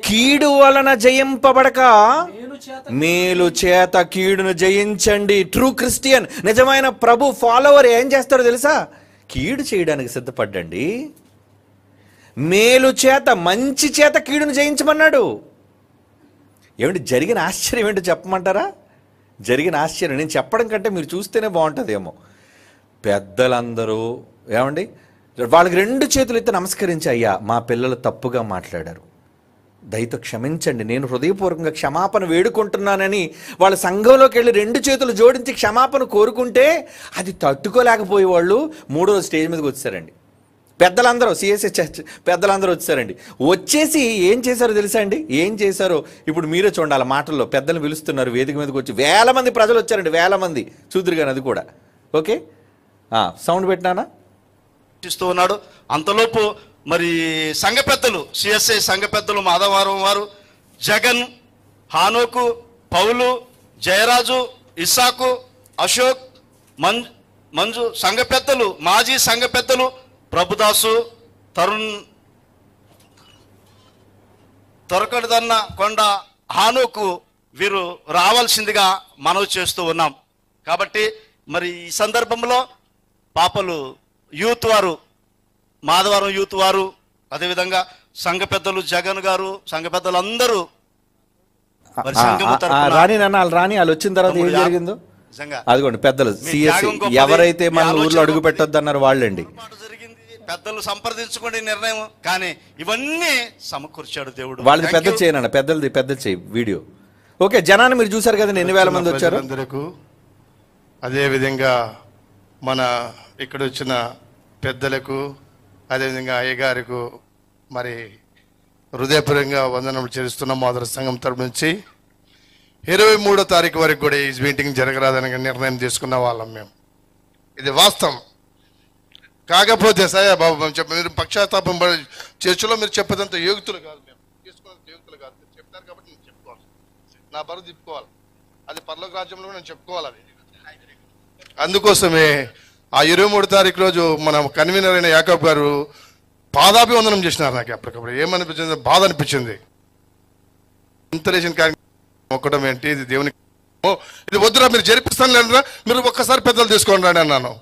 కీడు వలన జయింపబడక మేలు చేత కీడును జయించండి ట్రూ క్రిస్టియన్ నిజమైన ప్రభు ఫాలోవర్ ఏం చేస్తారు తెలుసా కీడు చేయడానికి సిద్ధపడ్డండి మేలు చేత మంచి చేత కీడును జయించమన్నాడు ఏమిటి జరిగిన ఆశ్చర్యం ఏంటో చెప్పమంటారా జరిగిన ఆశ్చర్యం నేను చెప్పడం కంటే మీరు చూస్తేనే బాగుంటుందేమో పెద్దలందరూ ఏమండి వాళ్ళకి రెండు చేతులు అయితే నమస్కరించి అయ్యా మా పిల్లలు తప్పుగా మాట్లాడారు దయతో క్షమించండి నేను హృదయపూర్వకంగా క్షమాపణ వేడుకుంటున్నానని వాళ్ళ సంఘంలోకి వెళ్ళి రెండు చేతులు జోడించి క్షమాపణ కోరుకుంటే అది తట్టుకోలేకపోయే వాళ్ళు మూడో స్టేజ్ మీదకి వచ్చారండి పెద్దలందరూ సిఎస్ఎస్ చర్చ్ పెద్దలందరూ వచ్చారండి వచ్చేసి ఏం చేశారో తెలుసా అండి ఏం చేశారో ఇప్పుడు మీరే చూడాలి మాటల్లో పెద్దలు పిలుస్తున్నారు వేదిక మీదకి వచ్చి వేల మంది ప్రజలు వచ్చారండి వేల మంది చూదురుగాని అది కూడా ఓకే సౌండ్ పెట్టినానా ఉన్నాడు అంతలోపు మరి సంఘ పెద్దలు సిఎస్ఐ సంఘ పెద్దలు మాధవరం వారు జగన్ హానోకు పౌలు జయరాజు ఇసాకు అశోక్ మం మంజు సంఘ పెద్దలు మాజీ సంఘ పెద్దలు ప్రభుదాసు తరుణ్ దొరకడదన్న కొండ హానుకు వీరు రావాల్సిందిగా మనవి చేస్తూ ఉన్నాం కాబట్టి మరి ఈ సందర్భంలో పాపలు యూత్ వారు మాధవరం యూత్ వారు అదేవిధంగా సంఘ పెద్దలు జగన్ గారు సంఘ పెద్దలు అందరూ రాని నన్నాలు రాని వాళ్ళు వచ్చిన తర్వాత ఏం జరిగిందో అదిగోండి పెద్దలు సిఎస్ ఎవరైతే మన ఊర్లో అడుగు పెట్టొద్దు అన్నారు వాళ్ళండి పెద్దలు సంప్రదించుకోండి నిర్ణయం కానీ ఇవన్నీ సమకూర్చాడు దేవుడు వాళ్ళది పెద్ద చేయనండి పెద్దలది పెద్ద చేయి వీడియో ఓకే జనాన్ని మీరు చూసారు కదండి ఎన్ని వేల మంది వచ్చారు అదే అదేవిధంగా మన ఇక్కడ వచ్చిన పెద్దలకు అదేవిధంగా అయ్యగారికి మరి హృదయపూర్వంగా వందనములు చేస్తున్నాం మాదర సంఘం తరపు నుంచి ఇరవై మూడో తారీఖు వరకు కూడా ఈ మీటింగ్ జరగరాదని నిర్ణయం తీసుకున్న వాళ్ళం మేము ఇది వాస్తవం కాకపోతే సరే బాబు మేము చెప్ప మీరు పక్షాతాపం చర్చలో మీరు చెప్పేదంత యోగితులు కాదు మేము తీసుకున్నంత యోగితులు కాదు మీరు చెప్తారు కాబట్టి నేను చెప్పుకోవాలి నా బరువు తిప్పుకోవాలి అది పర్లోక రాజ్యంలో నేను చెప్పుకోవాలి అది అందుకోసమే ఆ ఇరవై మూడు తారీఖు రోజు మన కన్వీనర్ అయిన యాకబ్ గారు పాదాభివందనం చేసినారు నాకు అప్పటికప్పుడు ఏమనిపించింది బాధ అనిపించింది ఇంతరేషన్ కార్యక్రమం మొక్కడం ఏంటి ఇది దేవునికి ఇది వద్దురా మీరు జరిపిస్తాను లేదురా మీరు ఒక్కసారి పెద్దలు తీసుకొని రాండి అన్నాను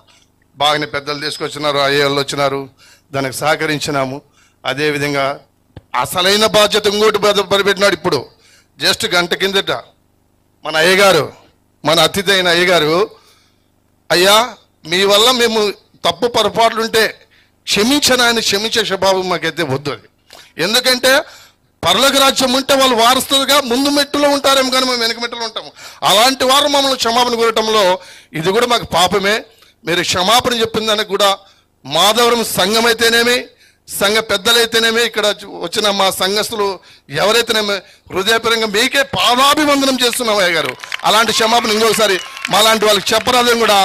బాగానే పెద్దలు తీసుకొచ్చినారు అయ్యేళ్ళు వచ్చినారు దానికి సహకరించినాము అదేవిధంగా అసలైన బాధ్యత ఇంకోటి పరిపెట్టినాడు ఇప్పుడు జస్ట్ గంట కిందట మన అయ్యగారు మన అతిథి అయిన అయ్యగారు అయ్యా మీ వల్ల మేము తప్పు పొరపాట్లుంటే క్షమించను ఆయన క్షమించే స్వభావం మాకైతే వద్దు అది ఎందుకంటే పర్లకు రాజ్యం ఉంటే వాళ్ళు వారసులుగా ముందు మెట్టులో ఉంటారేమో కానీ మేము వెనక మెట్టులో ఉంటాము అలాంటి వారు మమ్మల్ని క్షమాపణ కోరటంలో ఇది కూడా మాకు పాపమే మీరు క్షమాపణ చెప్పిందని కూడా మాధవరం సంఘం అయితేనేమి సంఘ పెద్దలైతేనేమే ఇక్కడ వచ్చిన మా సంఘస్థులు ఎవరైతేనేమే హృదయపరంగా మీకే పాదాభివందనం చేస్తున్నాం గారు అలాంటి క్షమాపణ ఇంకొకసారి మాలాంటి వాళ్ళకి చెప్పరాదని కూడా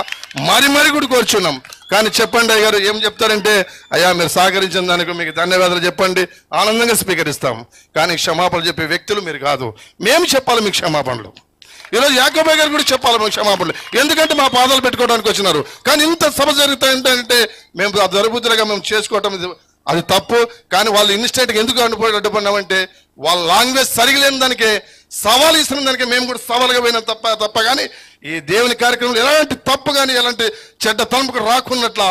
మరి మరి కూడా కోరుచున్నాం కానీ చెప్పండి అయ్య గారు ఏం చెప్తారంటే అయ్యా మీరు సహకరించిన దానికి మీకు ధన్యవాదాలు చెప్పండి ఆనందంగా స్వీకరిస్తాం కానీ క్షమాపణలు చెప్పే వ్యక్తులు మీరు కాదు మేము చెప్పాలి మీకు క్షమాపణలు ఈరోజు యాకోబాయ్ గారు కూడా చెప్పాలి మీకు క్షమాపణలు ఎందుకంటే మా పాదాలు పెట్టుకోవడానికి వచ్చినారు కానీ ఇంత సభ జరుగుతాయంటే మేము ధరబుద్ధులుగా మేము చేసుకోవటం అది తప్పు కానీ వాళ్ళు ఇన్స్టెంట్గా ఎందుకు అడ్డుపడి అడ్డుపడినామంటే వాళ్ళ లాంగ్వేజ్ సరిగలేని దానికే సవాల్ ఇస్తున్న దానికే మేము కూడా సవాల్గా పోయినా తప్ప తప్ప కానీ ఈ దేవుని కార్యక్రమంలో ఎలాంటి తప్పు కానీ ఎలాంటి చెడ్డ తలంపుకు రాకున్నట్ల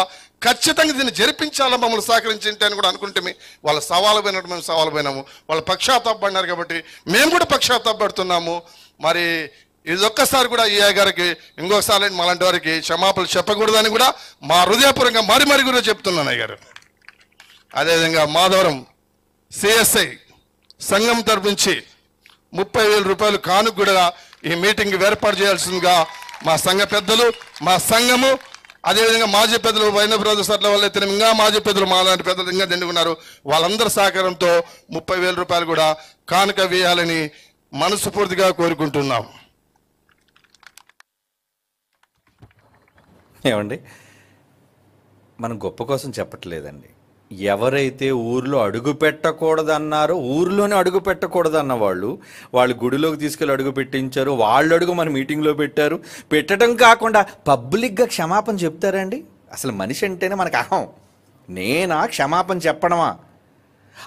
ఖచ్చితంగా దీన్ని జరిపించాలా మమ్మల్ని సహకరించింటే అని కూడా అనుకుంటే వాళ్ళ సవాలు పోయినట్టు మేము సవాలు పోయినాము వాళ్ళు తప్పబడినారు కాబట్టి మేము కూడా తప్పబడుతున్నాము మరి ఇది ఒక్కసారి కూడా ఈ గారికి ఇంకొకసారి మాలాంటి వారికి క్షమాపణలు చెప్పకూడదని కూడా మా హృదయపూర్వంగా మరి మరి గురించి చెప్తున్నాను అయ్యగారు అదేవిధంగా మాధవరం సిఎస్ఐ సంఘం నుంచి ముప్పై వేల రూపాయలు కానుక కూడా ఈ మీటింగ్ ఏర్పాటు చేయాల్సిందిగా మా సంఘ పెద్దలు మా సంఘము అదేవిధంగా మాజీ పెద్దలు వైన సర్ల వల్ల అయితే ఇంకా మాజీ పెద్దలు మాలాంటి పెద్దలు ఇంకా దండి ఉన్నారు వాళ్ళందరి సహకారంతో ముప్పై వేల రూపాయలు కూడా కానుక వేయాలని మనస్ఫూర్తిగా కోరుకుంటున్నాం ఏమండి మనం గొప్ప కోసం చెప్పట్లేదండి ఎవరైతే ఊర్లో అడుగు పెట్టకూడదన్నారో ఊర్లోనే అడుగు పెట్టకూడదన్న వాళ్ళు వాళ్ళు గుడిలోకి తీసుకెళ్ళి అడుగు పెట్టించారు వాళ్ళు అడుగు మన మీటింగ్లో పెట్టారు పెట్టడం కాకుండా పబ్లిక్గా క్షమాపణ చెప్తారండి అసలు మనిషి అంటేనే మనకు అహం నేనా క్షమాపణ చెప్పడమా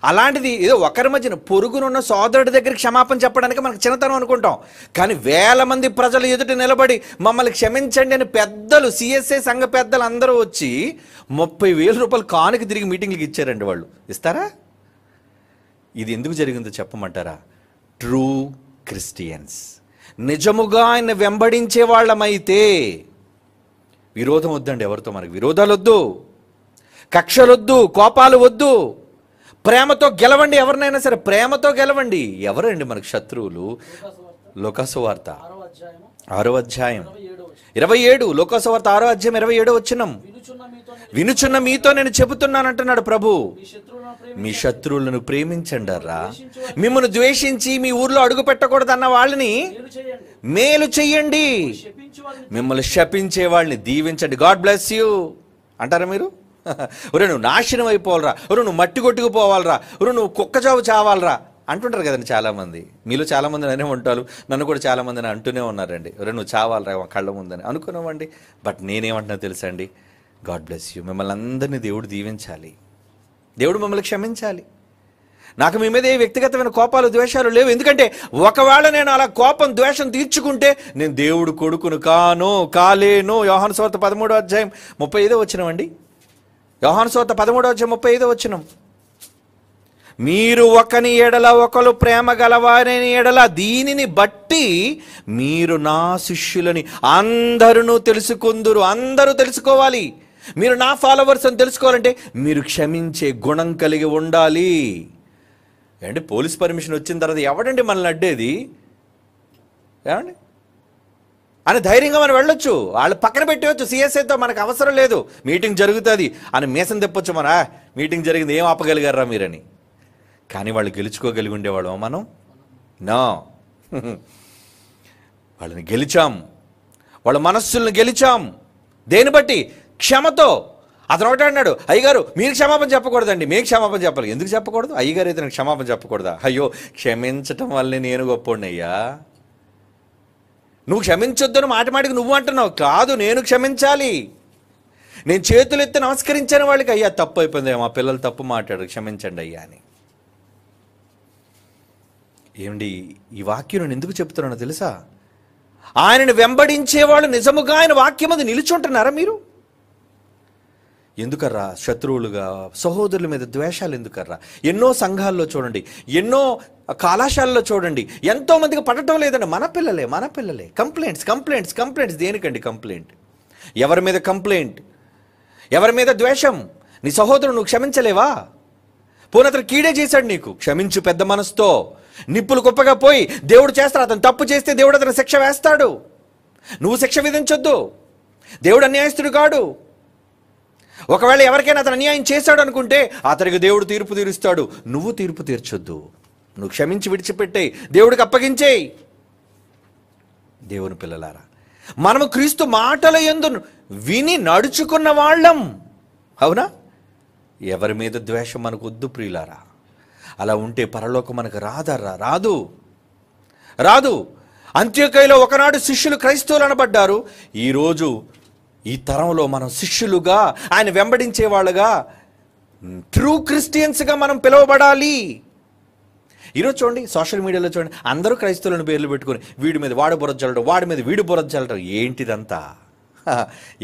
అలాంటిది ఏదో ఒకరి మధ్యన పొరుగునున్న సోదరుడి దగ్గర క్షమాపణ చెప్పడానికి మనకు చిన్నతనం అనుకుంటాం కానీ వేల మంది ప్రజలు ఎదుట నిలబడి మమ్మల్ని క్షమించండి అని పెద్దలు సిఎస్ఏ సంఘ పెద్దలు అందరూ వచ్చి ముప్పై వేల రూపాయలు కానుక తిరిగి మీటింగ్లకు ఇచ్చారండి వాళ్ళు ఇస్తారా ఇది ఎందుకు జరిగిందో చెప్పమంటారా ట్రూ క్రిస్టియన్స్ నిజముగా ఆయన వెంబడించే వాళ్ళమైతే విరోధం వద్దండి ఎవరితో మనకు విరోధాలు వద్దు వద్దు కోపాలు వద్దు ప్రేమతో గెలవండి ఎవరినైనా సరే ప్రేమతో గెలవండి ఎవరండి మనకు శత్రువులు లోకసువార్త ఆరో అధ్యాయం ఇరవై ఏడు లోకసువార్త ఆరో అధ్యాయం ఇరవై ఏడు వచ్చినాం వినుచున్న మీతో నేను చెబుతున్నానంటున్నాడు ప్రభు మీ శత్రువులను ప్రేమించండి మిమ్మల్ని ద్వేషించి మీ ఊర్లో అడుగు పెట్టకూడదు అన్న వాళ్ళని మేలు చెయ్యండి మిమ్మల్ని శపించే వాళ్ళని దీవించండి గాడ్ బ్లెస్ యూ అంటారా మీరు ఒరే నువ్వు నాశనం అయిపోవాలరా ఒరే నువ్వు మట్టి కొట్టుకుపోవాలరా ఒరే నువ్వు కుక్కచావు చావాలరా అంటుంటారు కదండి చాలామంది మీలో చాలామంది అనే ఉంటారు నన్ను కూడా చాలామందిని అంటూనే ఉన్నారండి ఒరే నువ్వు చావాలరా కళ్ళ ముందని అనుకున్నామండి బట్ నేనేమంటున్నా తెలుసా అండి గాడ్ బ్లెస్ యూ మిమ్మల్ని అందరినీ దేవుడు దీవించాలి దేవుడు మిమ్మల్ని క్షమించాలి నాకు మీ మీద ఏ వ్యక్తిగతమైన కోపాలు ద్వేషాలు లేవు ఎందుకంటే ఒకవేళ నేను అలా కోపం ద్వేషం తీర్చుకుంటే నేను దేవుడు కొడుకును కాను కాలేను యోహన్ సోత పదమూడో అధ్యాయం ముప్పై ఐదో వచ్చినవండి యోహానుసోత పదమూడవ వచ్చి ముప్పై ఐదో వచ్చినం మీరు ఒకని ఎడల ఒకరు ప్రేమ గలవారిని ఎడల దీనిని బట్టి మీరు నా శిష్యులని అందరూ తెలుసుకుందురు అందరూ తెలుసుకోవాలి మీరు నా ఫాలోవర్స్ అని తెలుసుకోవాలంటే మీరు క్షమించే గుణం కలిగి ఉండాలి అంటే పోలీస్ పర్మిషన్ వచ్చిన తర్వాత ఎవడండి మనల్ని అడ్డేది ఏమండి అని ధైర్యంగా మనం వెళ్ళొచ్చు వాళ్ళు పక్కన పెట్టవచ్చు సిఎస్ఐతో మనకు అవసరం లేదు మీటింగ్ జరుగుతుంది అని మీసం తెప్పొచ్చు మన మీటింగ్ జరిగింది ఏం ఆపగలిగారా మీరని కానీ వాళ్ళు గెలుచుకోగలిగి ఉండేవాడు మనం నా వాళ్ళని గెలిచాం వాళ్ళ మనస్సులను గెలిచాం దేని బట్టి క్షమతో అతను ఒకటే అన్నాడు అయ్యగారు మీరు క్షమాపణ చెప్పకూడదండి మీకు క్షమాపణ చెప్పాలి ఎందుకు చెప్పకూడదు అయ్యగారు నేను క్షమాపణ చెప్పకూడదా అయ్యో క్షమించటం వల్లే నేను గొప్పోడినయ్యా నువ్వు క్షమించొద్దని మాటికి నువ్వు అంటున్నావు కాదు నేను క్షమించాలి నేను చేతులు ఎత్తి నమస్కరించాను వాళ్ళకి అయ్యా తప్పు అయిపోయింది మా పిల్లలు తప్పు మాట్లాడరు క్షమించండి అయ్యా అని ఏమండి ఈ వాక్యం నేను ఎందుకు చెప్తున్నాను తెలుసా ఆయనను వెంబడించేవాళ్ళు నిజముగా ఆయన వాక్యం అది నిలుచుంటున్నారా మీరు ఎందుకర్రా శత్రువులుగా సహోదరుల మీద ద్వేషాలు ఎందుకర్రా ఎన్నో సంఘాల్లో చూడండి ఎన్నో కళాశాలలో చూడండి ఎంతో మందికి పడటం లేదండి మన పిల్లలే మన పిల్లలే కంప్లైంట్స్ కంప్లైంట్స్ కంప్లైంట్స్ దేనికండి కంప్లైంట్ ఎవరి మీద కంప్లైంట్ ఎవరి మీద ద్వేషం నీ సహోదరుడు నువ్వు క్షమించలేవా పోనతను అతను కీడే చేశాడు నీకు క్షమించు పెద్ద మనసుతో నిప్పులు కుప్పగా పోయి దేవుడు చేస్తాడు అతను తప్పు చేస్తే దేవుడు అతను శిక్ష వేస్తాడు నువ్వు శిక్ష విధించొద్దు దేవుడు అన్యాయస్తుడు కాడు ఒకవేళ ఎవరికైనా అతను అన్యాయం చేశాడు అనుకుంటే అతనికి దేవుడు తీర్పు తీరుస్తాడు నువ్వు తీర్పు తీర్చొద్దు నువ్వు క్షమించి విడిచిపెట్టే దేవుడికి అప్పగించే దేవుని పిల్లలారా మనము క్రీస్తు మాటల ఎందు విని నడుచుకున్న వాళ్ళం అవునా ఎవరి మీద ద్వేషం మనకు వద్దు ప్రియులారా అలా ఉంటే పరలోకం మనకు రాదర్రా రాదు రాదు అంత్యకైలో ఒకనాడు శిష్యులు క్రైస్తవులు అనబడ్డారు ఈరోజు ఈ తరంలో మనం శిష్యులుగా ఆయన వెంబడించే వాళ్ళుగా ట్రూ క్రిస్టియన్స్గా మనం పిలువబడాలి ఈరోజు చూడండి సోషల్ మీడియాలో చూడండి అందరూ క్రైస్తవులను పేర్లు పెట్టుకుని వీడి మీద వాడు బురద వాడి మీద వీడు బురద ఏంటిదంతా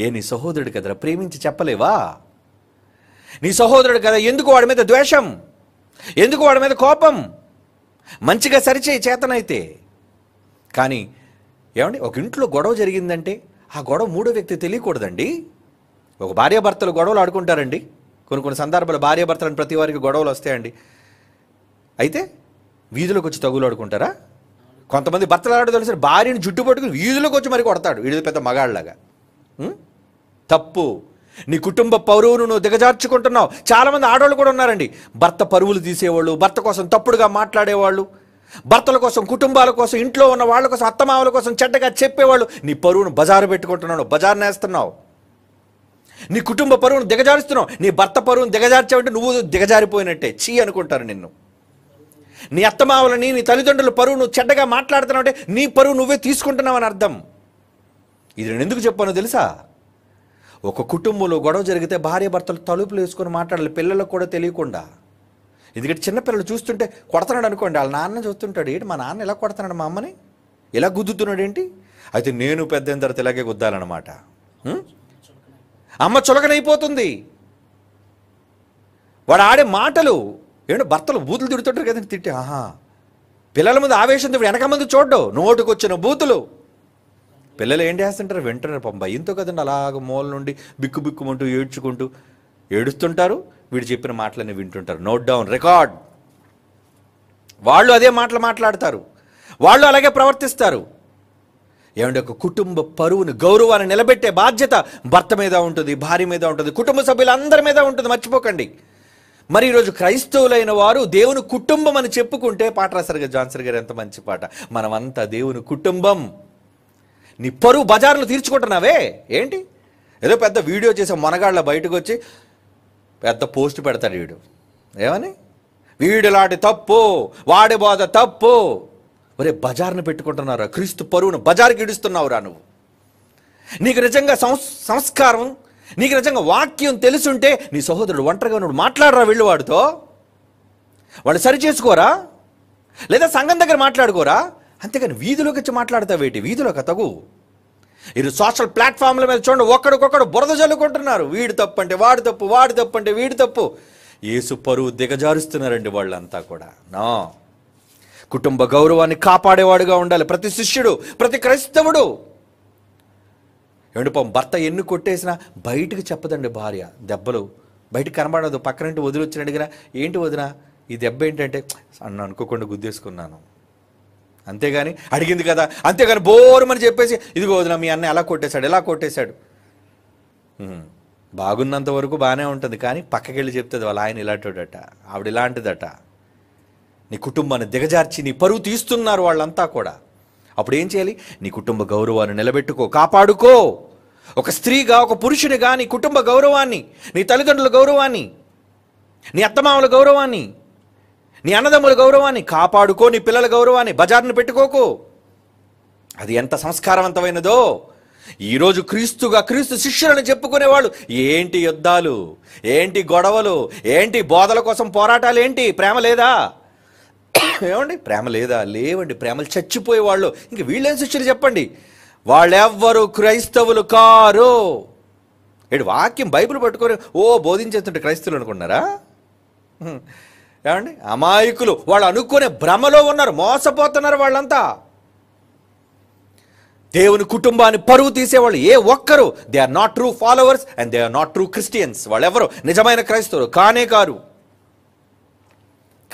ఏ నీ సహోదరుడు కదరా ప్రేమించి చెప్పలేవా నీ సహోదరుడు కదా ఎందుకు వాడి మీద ద్వేషం ఎందుకు వాడి మీద కోపం మంచిగా సరిచేయి చేతనైతే కానీ ఏమండి ఒక ఇంట్లో గొడవ జరిగిందంటే ఆ గొడవ మూడో వ్యక్తి తెలియకూడదండి ఒక భార్యాభర్తలు గొడవలు ఆడుకుంటారండి కొన్ని కొన్ని సందర్భాలు భార్యాభర్తలను ప్రతి వారికి గొడవలు వస్తాయండి అయితే వీధిలోకి వచ్చి తగులాడుకుంటారా కొంతమంది భర్తలాడు తెలుసు భార్యని జుట్టు పట్టుకుని వీధిలోకి వచ్చి మరి కొడతాడు వీడిది పెద్ద మగాళ్ళలాగా తప్పు నీ కుటుంబ పరువును నువ్వు దిగజార్చుకుంటున్నావు చాలామంది ఆడవాళ్ళు కూడా ఉన్నారండి భర్త పరువులు తీసేవాళ్ళు భర్త కోసం తప్పుడుగా మాట్లాడేవాళ్ళు భర్తల కోసం కుటుంబాల కోసం ఇంట్లో ఉన్న వాళ్ళ కోసం అత్తమామల కోసం చెడ్డగా చెప్పేవాళ్ళు నీ పరువును బజారు పెట్టుకుంటున్నావు బజారు నేస్తున్నావు నీ కుటుంబ పరువును దిగజారుస్తున్నావు నీ భర్త పరువును దిగజార్చావంటే నువ్వు దిగజారిపోయినట్టే చీ అనుకుంటారు నిన్ను నీ అత్తమావులని నీ తల్లిదండ్రుల పరువు నువ్వు చెడ్డగా మాట్లాడుతున్నావు అంటే నీ పరువు నువ్వే తీసుకుంటున్నావు అని అర్థం ఇది నేను ఎందుకు చెప్పానో తెలుసా ఒక కుటుంబంలో గొడవ జరిగితే భార్య భర్తలు తలుపులు వేసుకొని మాట్లాడాలి పిల్లలకు కూడా తెలియకుండా ఎందుకంటే చిన్నపిల్లలు చూస్తుంటే కొడుతున్నాడు అనుకోండి వాళ్ళ నాన్న చూస్తుంటాడు ఏంటి మా నాన్న ఎలా కొడుతున్నాడు మా అమ్మని ఇలా గుద్దుతున్నాడు ఏంటి అయితే నేను పెద్ద తర్వాత ఇలాగే గుద్దాలన్నమాట అమ్మ చులకనైపోతుంది వాడు ఆడే మాటలు ఏమంటే భర్తలు బూతులు తిడుతుంటారు కదండి తిట్టి ఆహా పిల్లల ముందు ఆవేశం తిప్పుడు వెనక ముందు చూడ్డు నోటుకు వచ్చిన బూతులు పిల్లలు ఏం చేస్తుంటారు వెంటనే పంప భయంతో కదండి అలాగ మూల నుండి బిక్కు బిక్కుమంటూ ఏడ్చుకుంటూ ఏడుస్తుంటారు వీడు చెప్పిన మాటలన్నీ వింటుంటారు నోట్ డౌన్ రికార్డ్ వాళ్ళు అదే మాటలు మాట్లాడతారు వాళ్ళు అలాగే ప్రవర్తిస్తారు ఏమంటే ఒక కుటుంబ పరువుని గౌరవాన్ని నిలబెట్టే బాధ్యత భర్త మీద ఉంటుంది భార్య మీద ఉంటుంది కుటుంబ సభ్యులందరి మీద ఉంటుంది మర్చిపోకండి మరి ఈరోజు క్రైస్తవులైన వారు దేవుని కుటుంబం అని చెప్పుకుంటే పాట రాశారు జాన్సర్ గారు ఎంత మంచి పాట మనమంతా దేవుని కుటుంబం నీ పరువు బజార్లు తీర్చుకుంటున్నావే ఏంటి ఏదో పెద్ద వీడియో చేసే మనగాళ్ళ బయటకు వచ్చి పెద్ద పోస్ట్ పెడతాడు వీడు ఏమని వీడు తప్పు వాడి బాధ తప్పు ఒరే బజార్ను పెట్టుకుంటున్నారా క్రీస్తు పరువును బజార్కి ఇడుస్తున్నావురా నువ్వు నీకు నిజంగా సంస్కారం నీకు నిజంగా వాక్యం తెలుసుంటే నీ సహోదరుడు ఒంటరిగా నువ్వు మాట్లాడరా వెళ్ళు వాడితో వాళ్ళు సరి చేసుకోరా లేదా సంఘం దగ్గర మాట్లాడుకోరా అంతేగాని వీధిలోకి వచ్చి మాట్లాడతావు ఏంటి వీధిలోకి తగు ఇది సోషల్ ప్లాట్ఫామ్ల మీద చూడండి ఒక్కడికొక్కడు బురద చల్లుకుంటున్నారు వీడు తప్పు అంటే వాడు తప్పు వాడు తప్పు అంటే వీడు తప్పు ఏసు పరువు దిగజారుస్తున్నారండి వాళ్ళంతా కూడా నా కుటుంబ గౌరవాన్ని కాపాడేవాడుగా ఉండాలి ప్రతి శిష్యుడు ప్రతి క్రైస్తవుడు ఏమంటే పాపం భర్త ఎన్ని కొట్టేసినా బయటకు చెప్పదండి భార్య దెబ్బలు బయటకు కనబడదు పక్కన పక్కనంటి వదిలొచ్చిన అడిగిన ఏంటి వదిన ఈ దెబ్బ ఏంటంటే అన్న అనుకోకుండా గుద్దేసుకున్నాను అంతేగాని అడిగింది కదా అంతేగాని బోరుమని చెప్పేసి ఇదిగో వదిన మీ అన్న ఎలా కొట్టేశాడు ఎలా కొట్టేశాడు బాగున్నంత వరకు బాగానే ఉంటుంది కానీ పక్కకెళ్ళి చెప్తుంది వాళ్ళ ఆయన ఇలాంటివాడట ఆవిడ ఇలాంటిదట నీ కుటుంబాన్ని దిగజార్చి నీ పరువు తీస్తున్నారు వాళ్ళంతా కూడా అప్పుడు ఏం చేయాలి నీ కుటుంబ గౌరవాన్ని నిలబెట్టుకో కాపాడుకో ఒక స్త్రీగా ఒక పురుషునిగా నీ కుటుంబ గౌరవాన్ని నీ తల్లిదండ్రుల గౌరవాన్ని నీ అత్తమామల గౌరవాన్ని నీ అన్నదమ్ముల గౌరవాన్ని కాపాడుకో నీ పిల్లల గౌరవాన్ని బజార్ని పెట్టుకోకు అది ఎంత సంస్కారవంతమైనదో ఈరోజు క్రీస్తుగా క్రీస్తు శిష్యులను చెప్పుకునేవాళ్ళు ఏంటి యుద్ధాలు ఏంటి గొడవలు ఏంటి బోధల కోసం పోరాటాలు ఏంటి ప్రేమ లేదా ఏమండి ప్రేమ లేదా లేవండి ప్రేమలు చచ్చిపోయే వాళ్ళు ఇంక వీళ్ళేం శిష్యులు చెప్పండి వాళ్ళెవ్వరు క్రైస్తవులు కారు ఏడు వాక్యం బైబిల్ పట్టుకొని ఓ బోధించేస్తుంటే క్రైస్తవులు అనుకున్నారా ఏమండి అమాయకులు వాళ్ళు అనుకునే భ్రమలో ఉన్నారు మోసపోతున్నారు వాళ్ళంతా దేవుని కుటుంబాన్ని పరువు తీసేవాళ్ళు ఏ ఒక్కరు they are not true followers and they are not true Christians వాళ్ళెవరు నిజమైన క్రైస్తవులు కానే కారు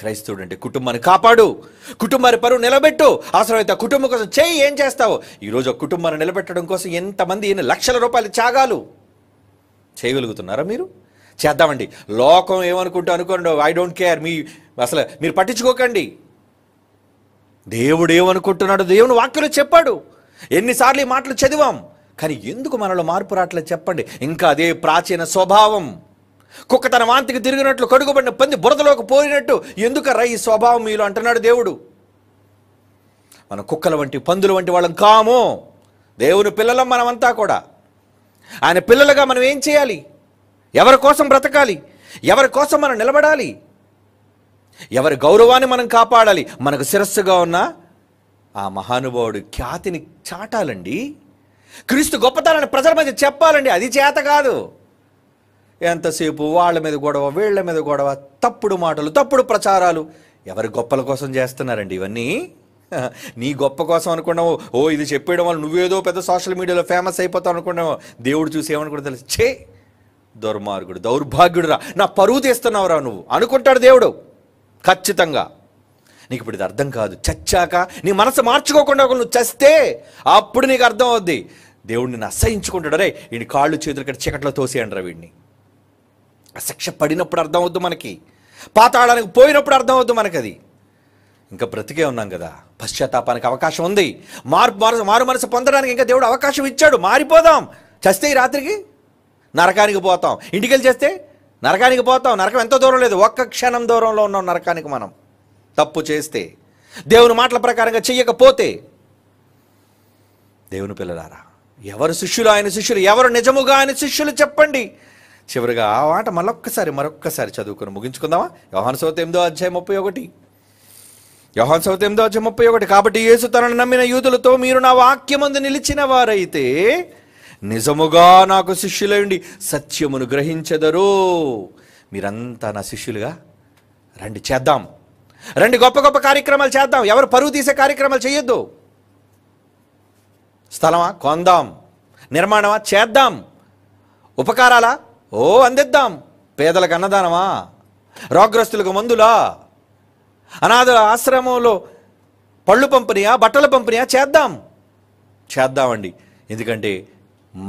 క్రైస్తవుడు అంటే కుటుంబాన్ని కాపాడు కుటుంబాన్ని పరువు నిలబెట్టు అవసరమైతే కుటుంబం కోసం చేయి ఏం చేస్తావు ఈరోజు ఆ కుటుంబాన్ని నిలబెట్టడం కోసం ఎంతమంది ఎన్ని లక్షల రూపాయలు త్యాగాలు చేయగలుగుతున్నారా మీరు చేద్దామండి లోకం ఏమనుకుంటూ అనుకోండి ఐ డోంట్ కేర్ మీ అసలు మీరు పట్టించుకోకండి దేవుడు ఏమనుకుంటున్నాడు దేవుని వాక్యలు చెప్పాడు ఎన్నిసార్లు ఈ మాటలు చదివాం కానీ ఎందుకు మనలో మార్పు రాట్లేదు చెప్పండి ఇంకా అదే ప్రాచీన స్వభావం కుక్క తన వాంతికి తిరిగినట్లు కడుగుబడిన పంది బురదలోకి పోయినట్టు ఎందుక ఈ స్వభావం మీలో అంటున్నాడు దేవుడు మన కుక్కల వంటి పందుల వంటి వాళ్ళం కాము దేవుని పిల్లలం మనమంతా కూడా ఆయన పిల్లలుగా మనం ఏం చేయాలి ఎవరి కోసం బ్రతకాలి ఎవరి కోసం మనం నిలబడాలి ఎవరి గౌరవాన్ని మనం కాపాడాలి మనకు శిరస్సుగా ఉన్న ఆ మహానుభావుడు ఖ్యాతిని చాటాలండి క్రీస్తు గొప్పతనాన్ని ప్రజల మధ్య చెప్పాలండి అది చేత కాదు ఎంతసేపు వాళ్ళ మీద గొడవ వీళ్ళ మీద గొడవ తప్పుడు మాటలు తప్పుడు ప్రచారాలు ఎవరి గొప్పల కోసం చేస్తున్నారండి ఇవన్నీ నీ గొప్ప కోసం అనుకున్నావు ఓ ఇది చెప్పేయడం వల్ల నువ్వేదో పెద్ద సోషల్ మీడియాలో ఫేమస్ అయిపోతావు అనుకున్నావు దేవుడు చూసేమనుకున్నా తెలుసు చే దుర్మార్గుడు దౌర్భాగ్యుడురా నా పరువు తీస్తున్నావురా నువ్వు అనుకుంటాడు దేవుడు ఖచ్చితంగా నీకు ఇప్పుడు ఇది అర్థం కాదు చచ్చాక నీ మనసు మార్చుకోకుండా నువ్వు చస్తే అప్పుడు నీకు అర్థం అవుద్ది దేవుడిని అసహించుకుంటాడు రే వీడి కాళ్ళు చేతులు ఇక్కడ చీకట్లో తోసేయండి రా వీడిని శిక్ష పడినప్పుడు అర్థం అవుద్దు మనకి పాతాళానికి పోయినప్పుడు అర్థం అవుద్దు మనకి అది ఇంకా బ్రతికే ఉన్నాం కదా పశ్చాత్తాపానికి అవకాశం ఉంది మారు మారు మారు మనసు పొందడానికి ఇంకా దేవుడు అవకాశం ఇచ్చాడు మారిపోదాం చస్తే ఈ రాత్రికి నరకానికి పోతాం ఇంటికెళ్ళి చేస్తే నరకానికి పోతాం నరకం ఎంతో దూరం లేదు ఒక్క క్షణం దూరంలో ఉన్నాం నరకానికి మనం తప్పు చేస్తే దేవుని మాటల ప్రకారంగా చెయ్యకపోతే దేవుని పిల్లలారా ఎవరు శిష్యులు ఆయన శిష్యులు ఎవరు నిజముగా ఆయన శిష్యులు చెప్పండి చివరిగా ఆ మాట మరొక్కసారి మరొక్కసారి చదువుకుని ముగించుకుందామా యోహాన్ సౌత్ ఎనిమిదో అధ్యాయం ముప్పై ఒకటి యోహాన్ సౌత్ ఎనిమిదో అధ్యాయం ముప్పై ఒకటి కాబట్టి యేసు తనను నమ్మిన యూదులతో మీరు నా వాక్యముందు నిలిచిన వారైతే నిజముగా నాకు శిష్యులయండి సత్యమును గ్రహించెదరు మీరంతా నా శిష్యులుగా రండి చేద్దాం రండి గొప్ప గొప్ప కార్యక్రమాలు చేద్దాం ఎవరు పరువు తీసే కార్యక్రమాలు చేయొద్దు స్థలమా కొందాం నిర్మాణమా చేద్దాం ఉపకారాలా ఓ అందిద్దాం పేదలకు అన్నదానమా రోగ్రస్తులకు మందులా అనాథ ఆశ్రమంలో పళ్ళు పంపిణీయా బట్టల పంపిణీయా చేద్దాం చేద్దామండి ఎందుకంటే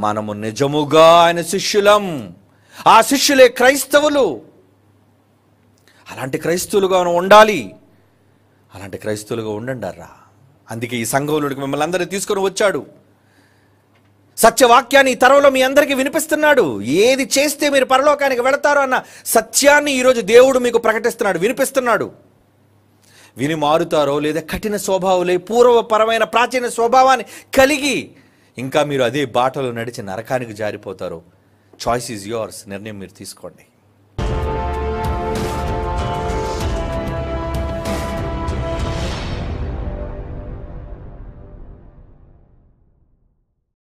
మనము నిజముగా ఆయన శిష్యులం ఆ శిష్యులే క్రైస్తవులు అలాంటి క్రైస్తవులుగా ఉండాలి అలాంటి క్రైస్తవులుగా ఉండండి అందుకే ఈ సంఘంలోకి మిమ్మల్ని అందరినీ తీసుకొని వచ్చాడు సత్యవాక్యాన్ని ఈ తరంలో మీ అందరికీ వినిపిస్తున్నాడు ఏది చేస్తే మీరు పరలోకానికి వెళతారు అన్న సత్యాన్ని ఈరోజు దేవుడు మీకు ప్రకటిస్తున్నాడు వినిపిస్తున్నాడు విని మారుతారో లేదా కఠిన స్వభావులే పూర్వపరమైన ప్రాచీన స్వభావాన్ని కలిగి ఇంకా మీరు అదే బాటలో నడిచి నరకానికి జారిపోతారు చాయిస్ ఈజ్ యువర్స్ నిర్ణయం మీరు తీసుకోండి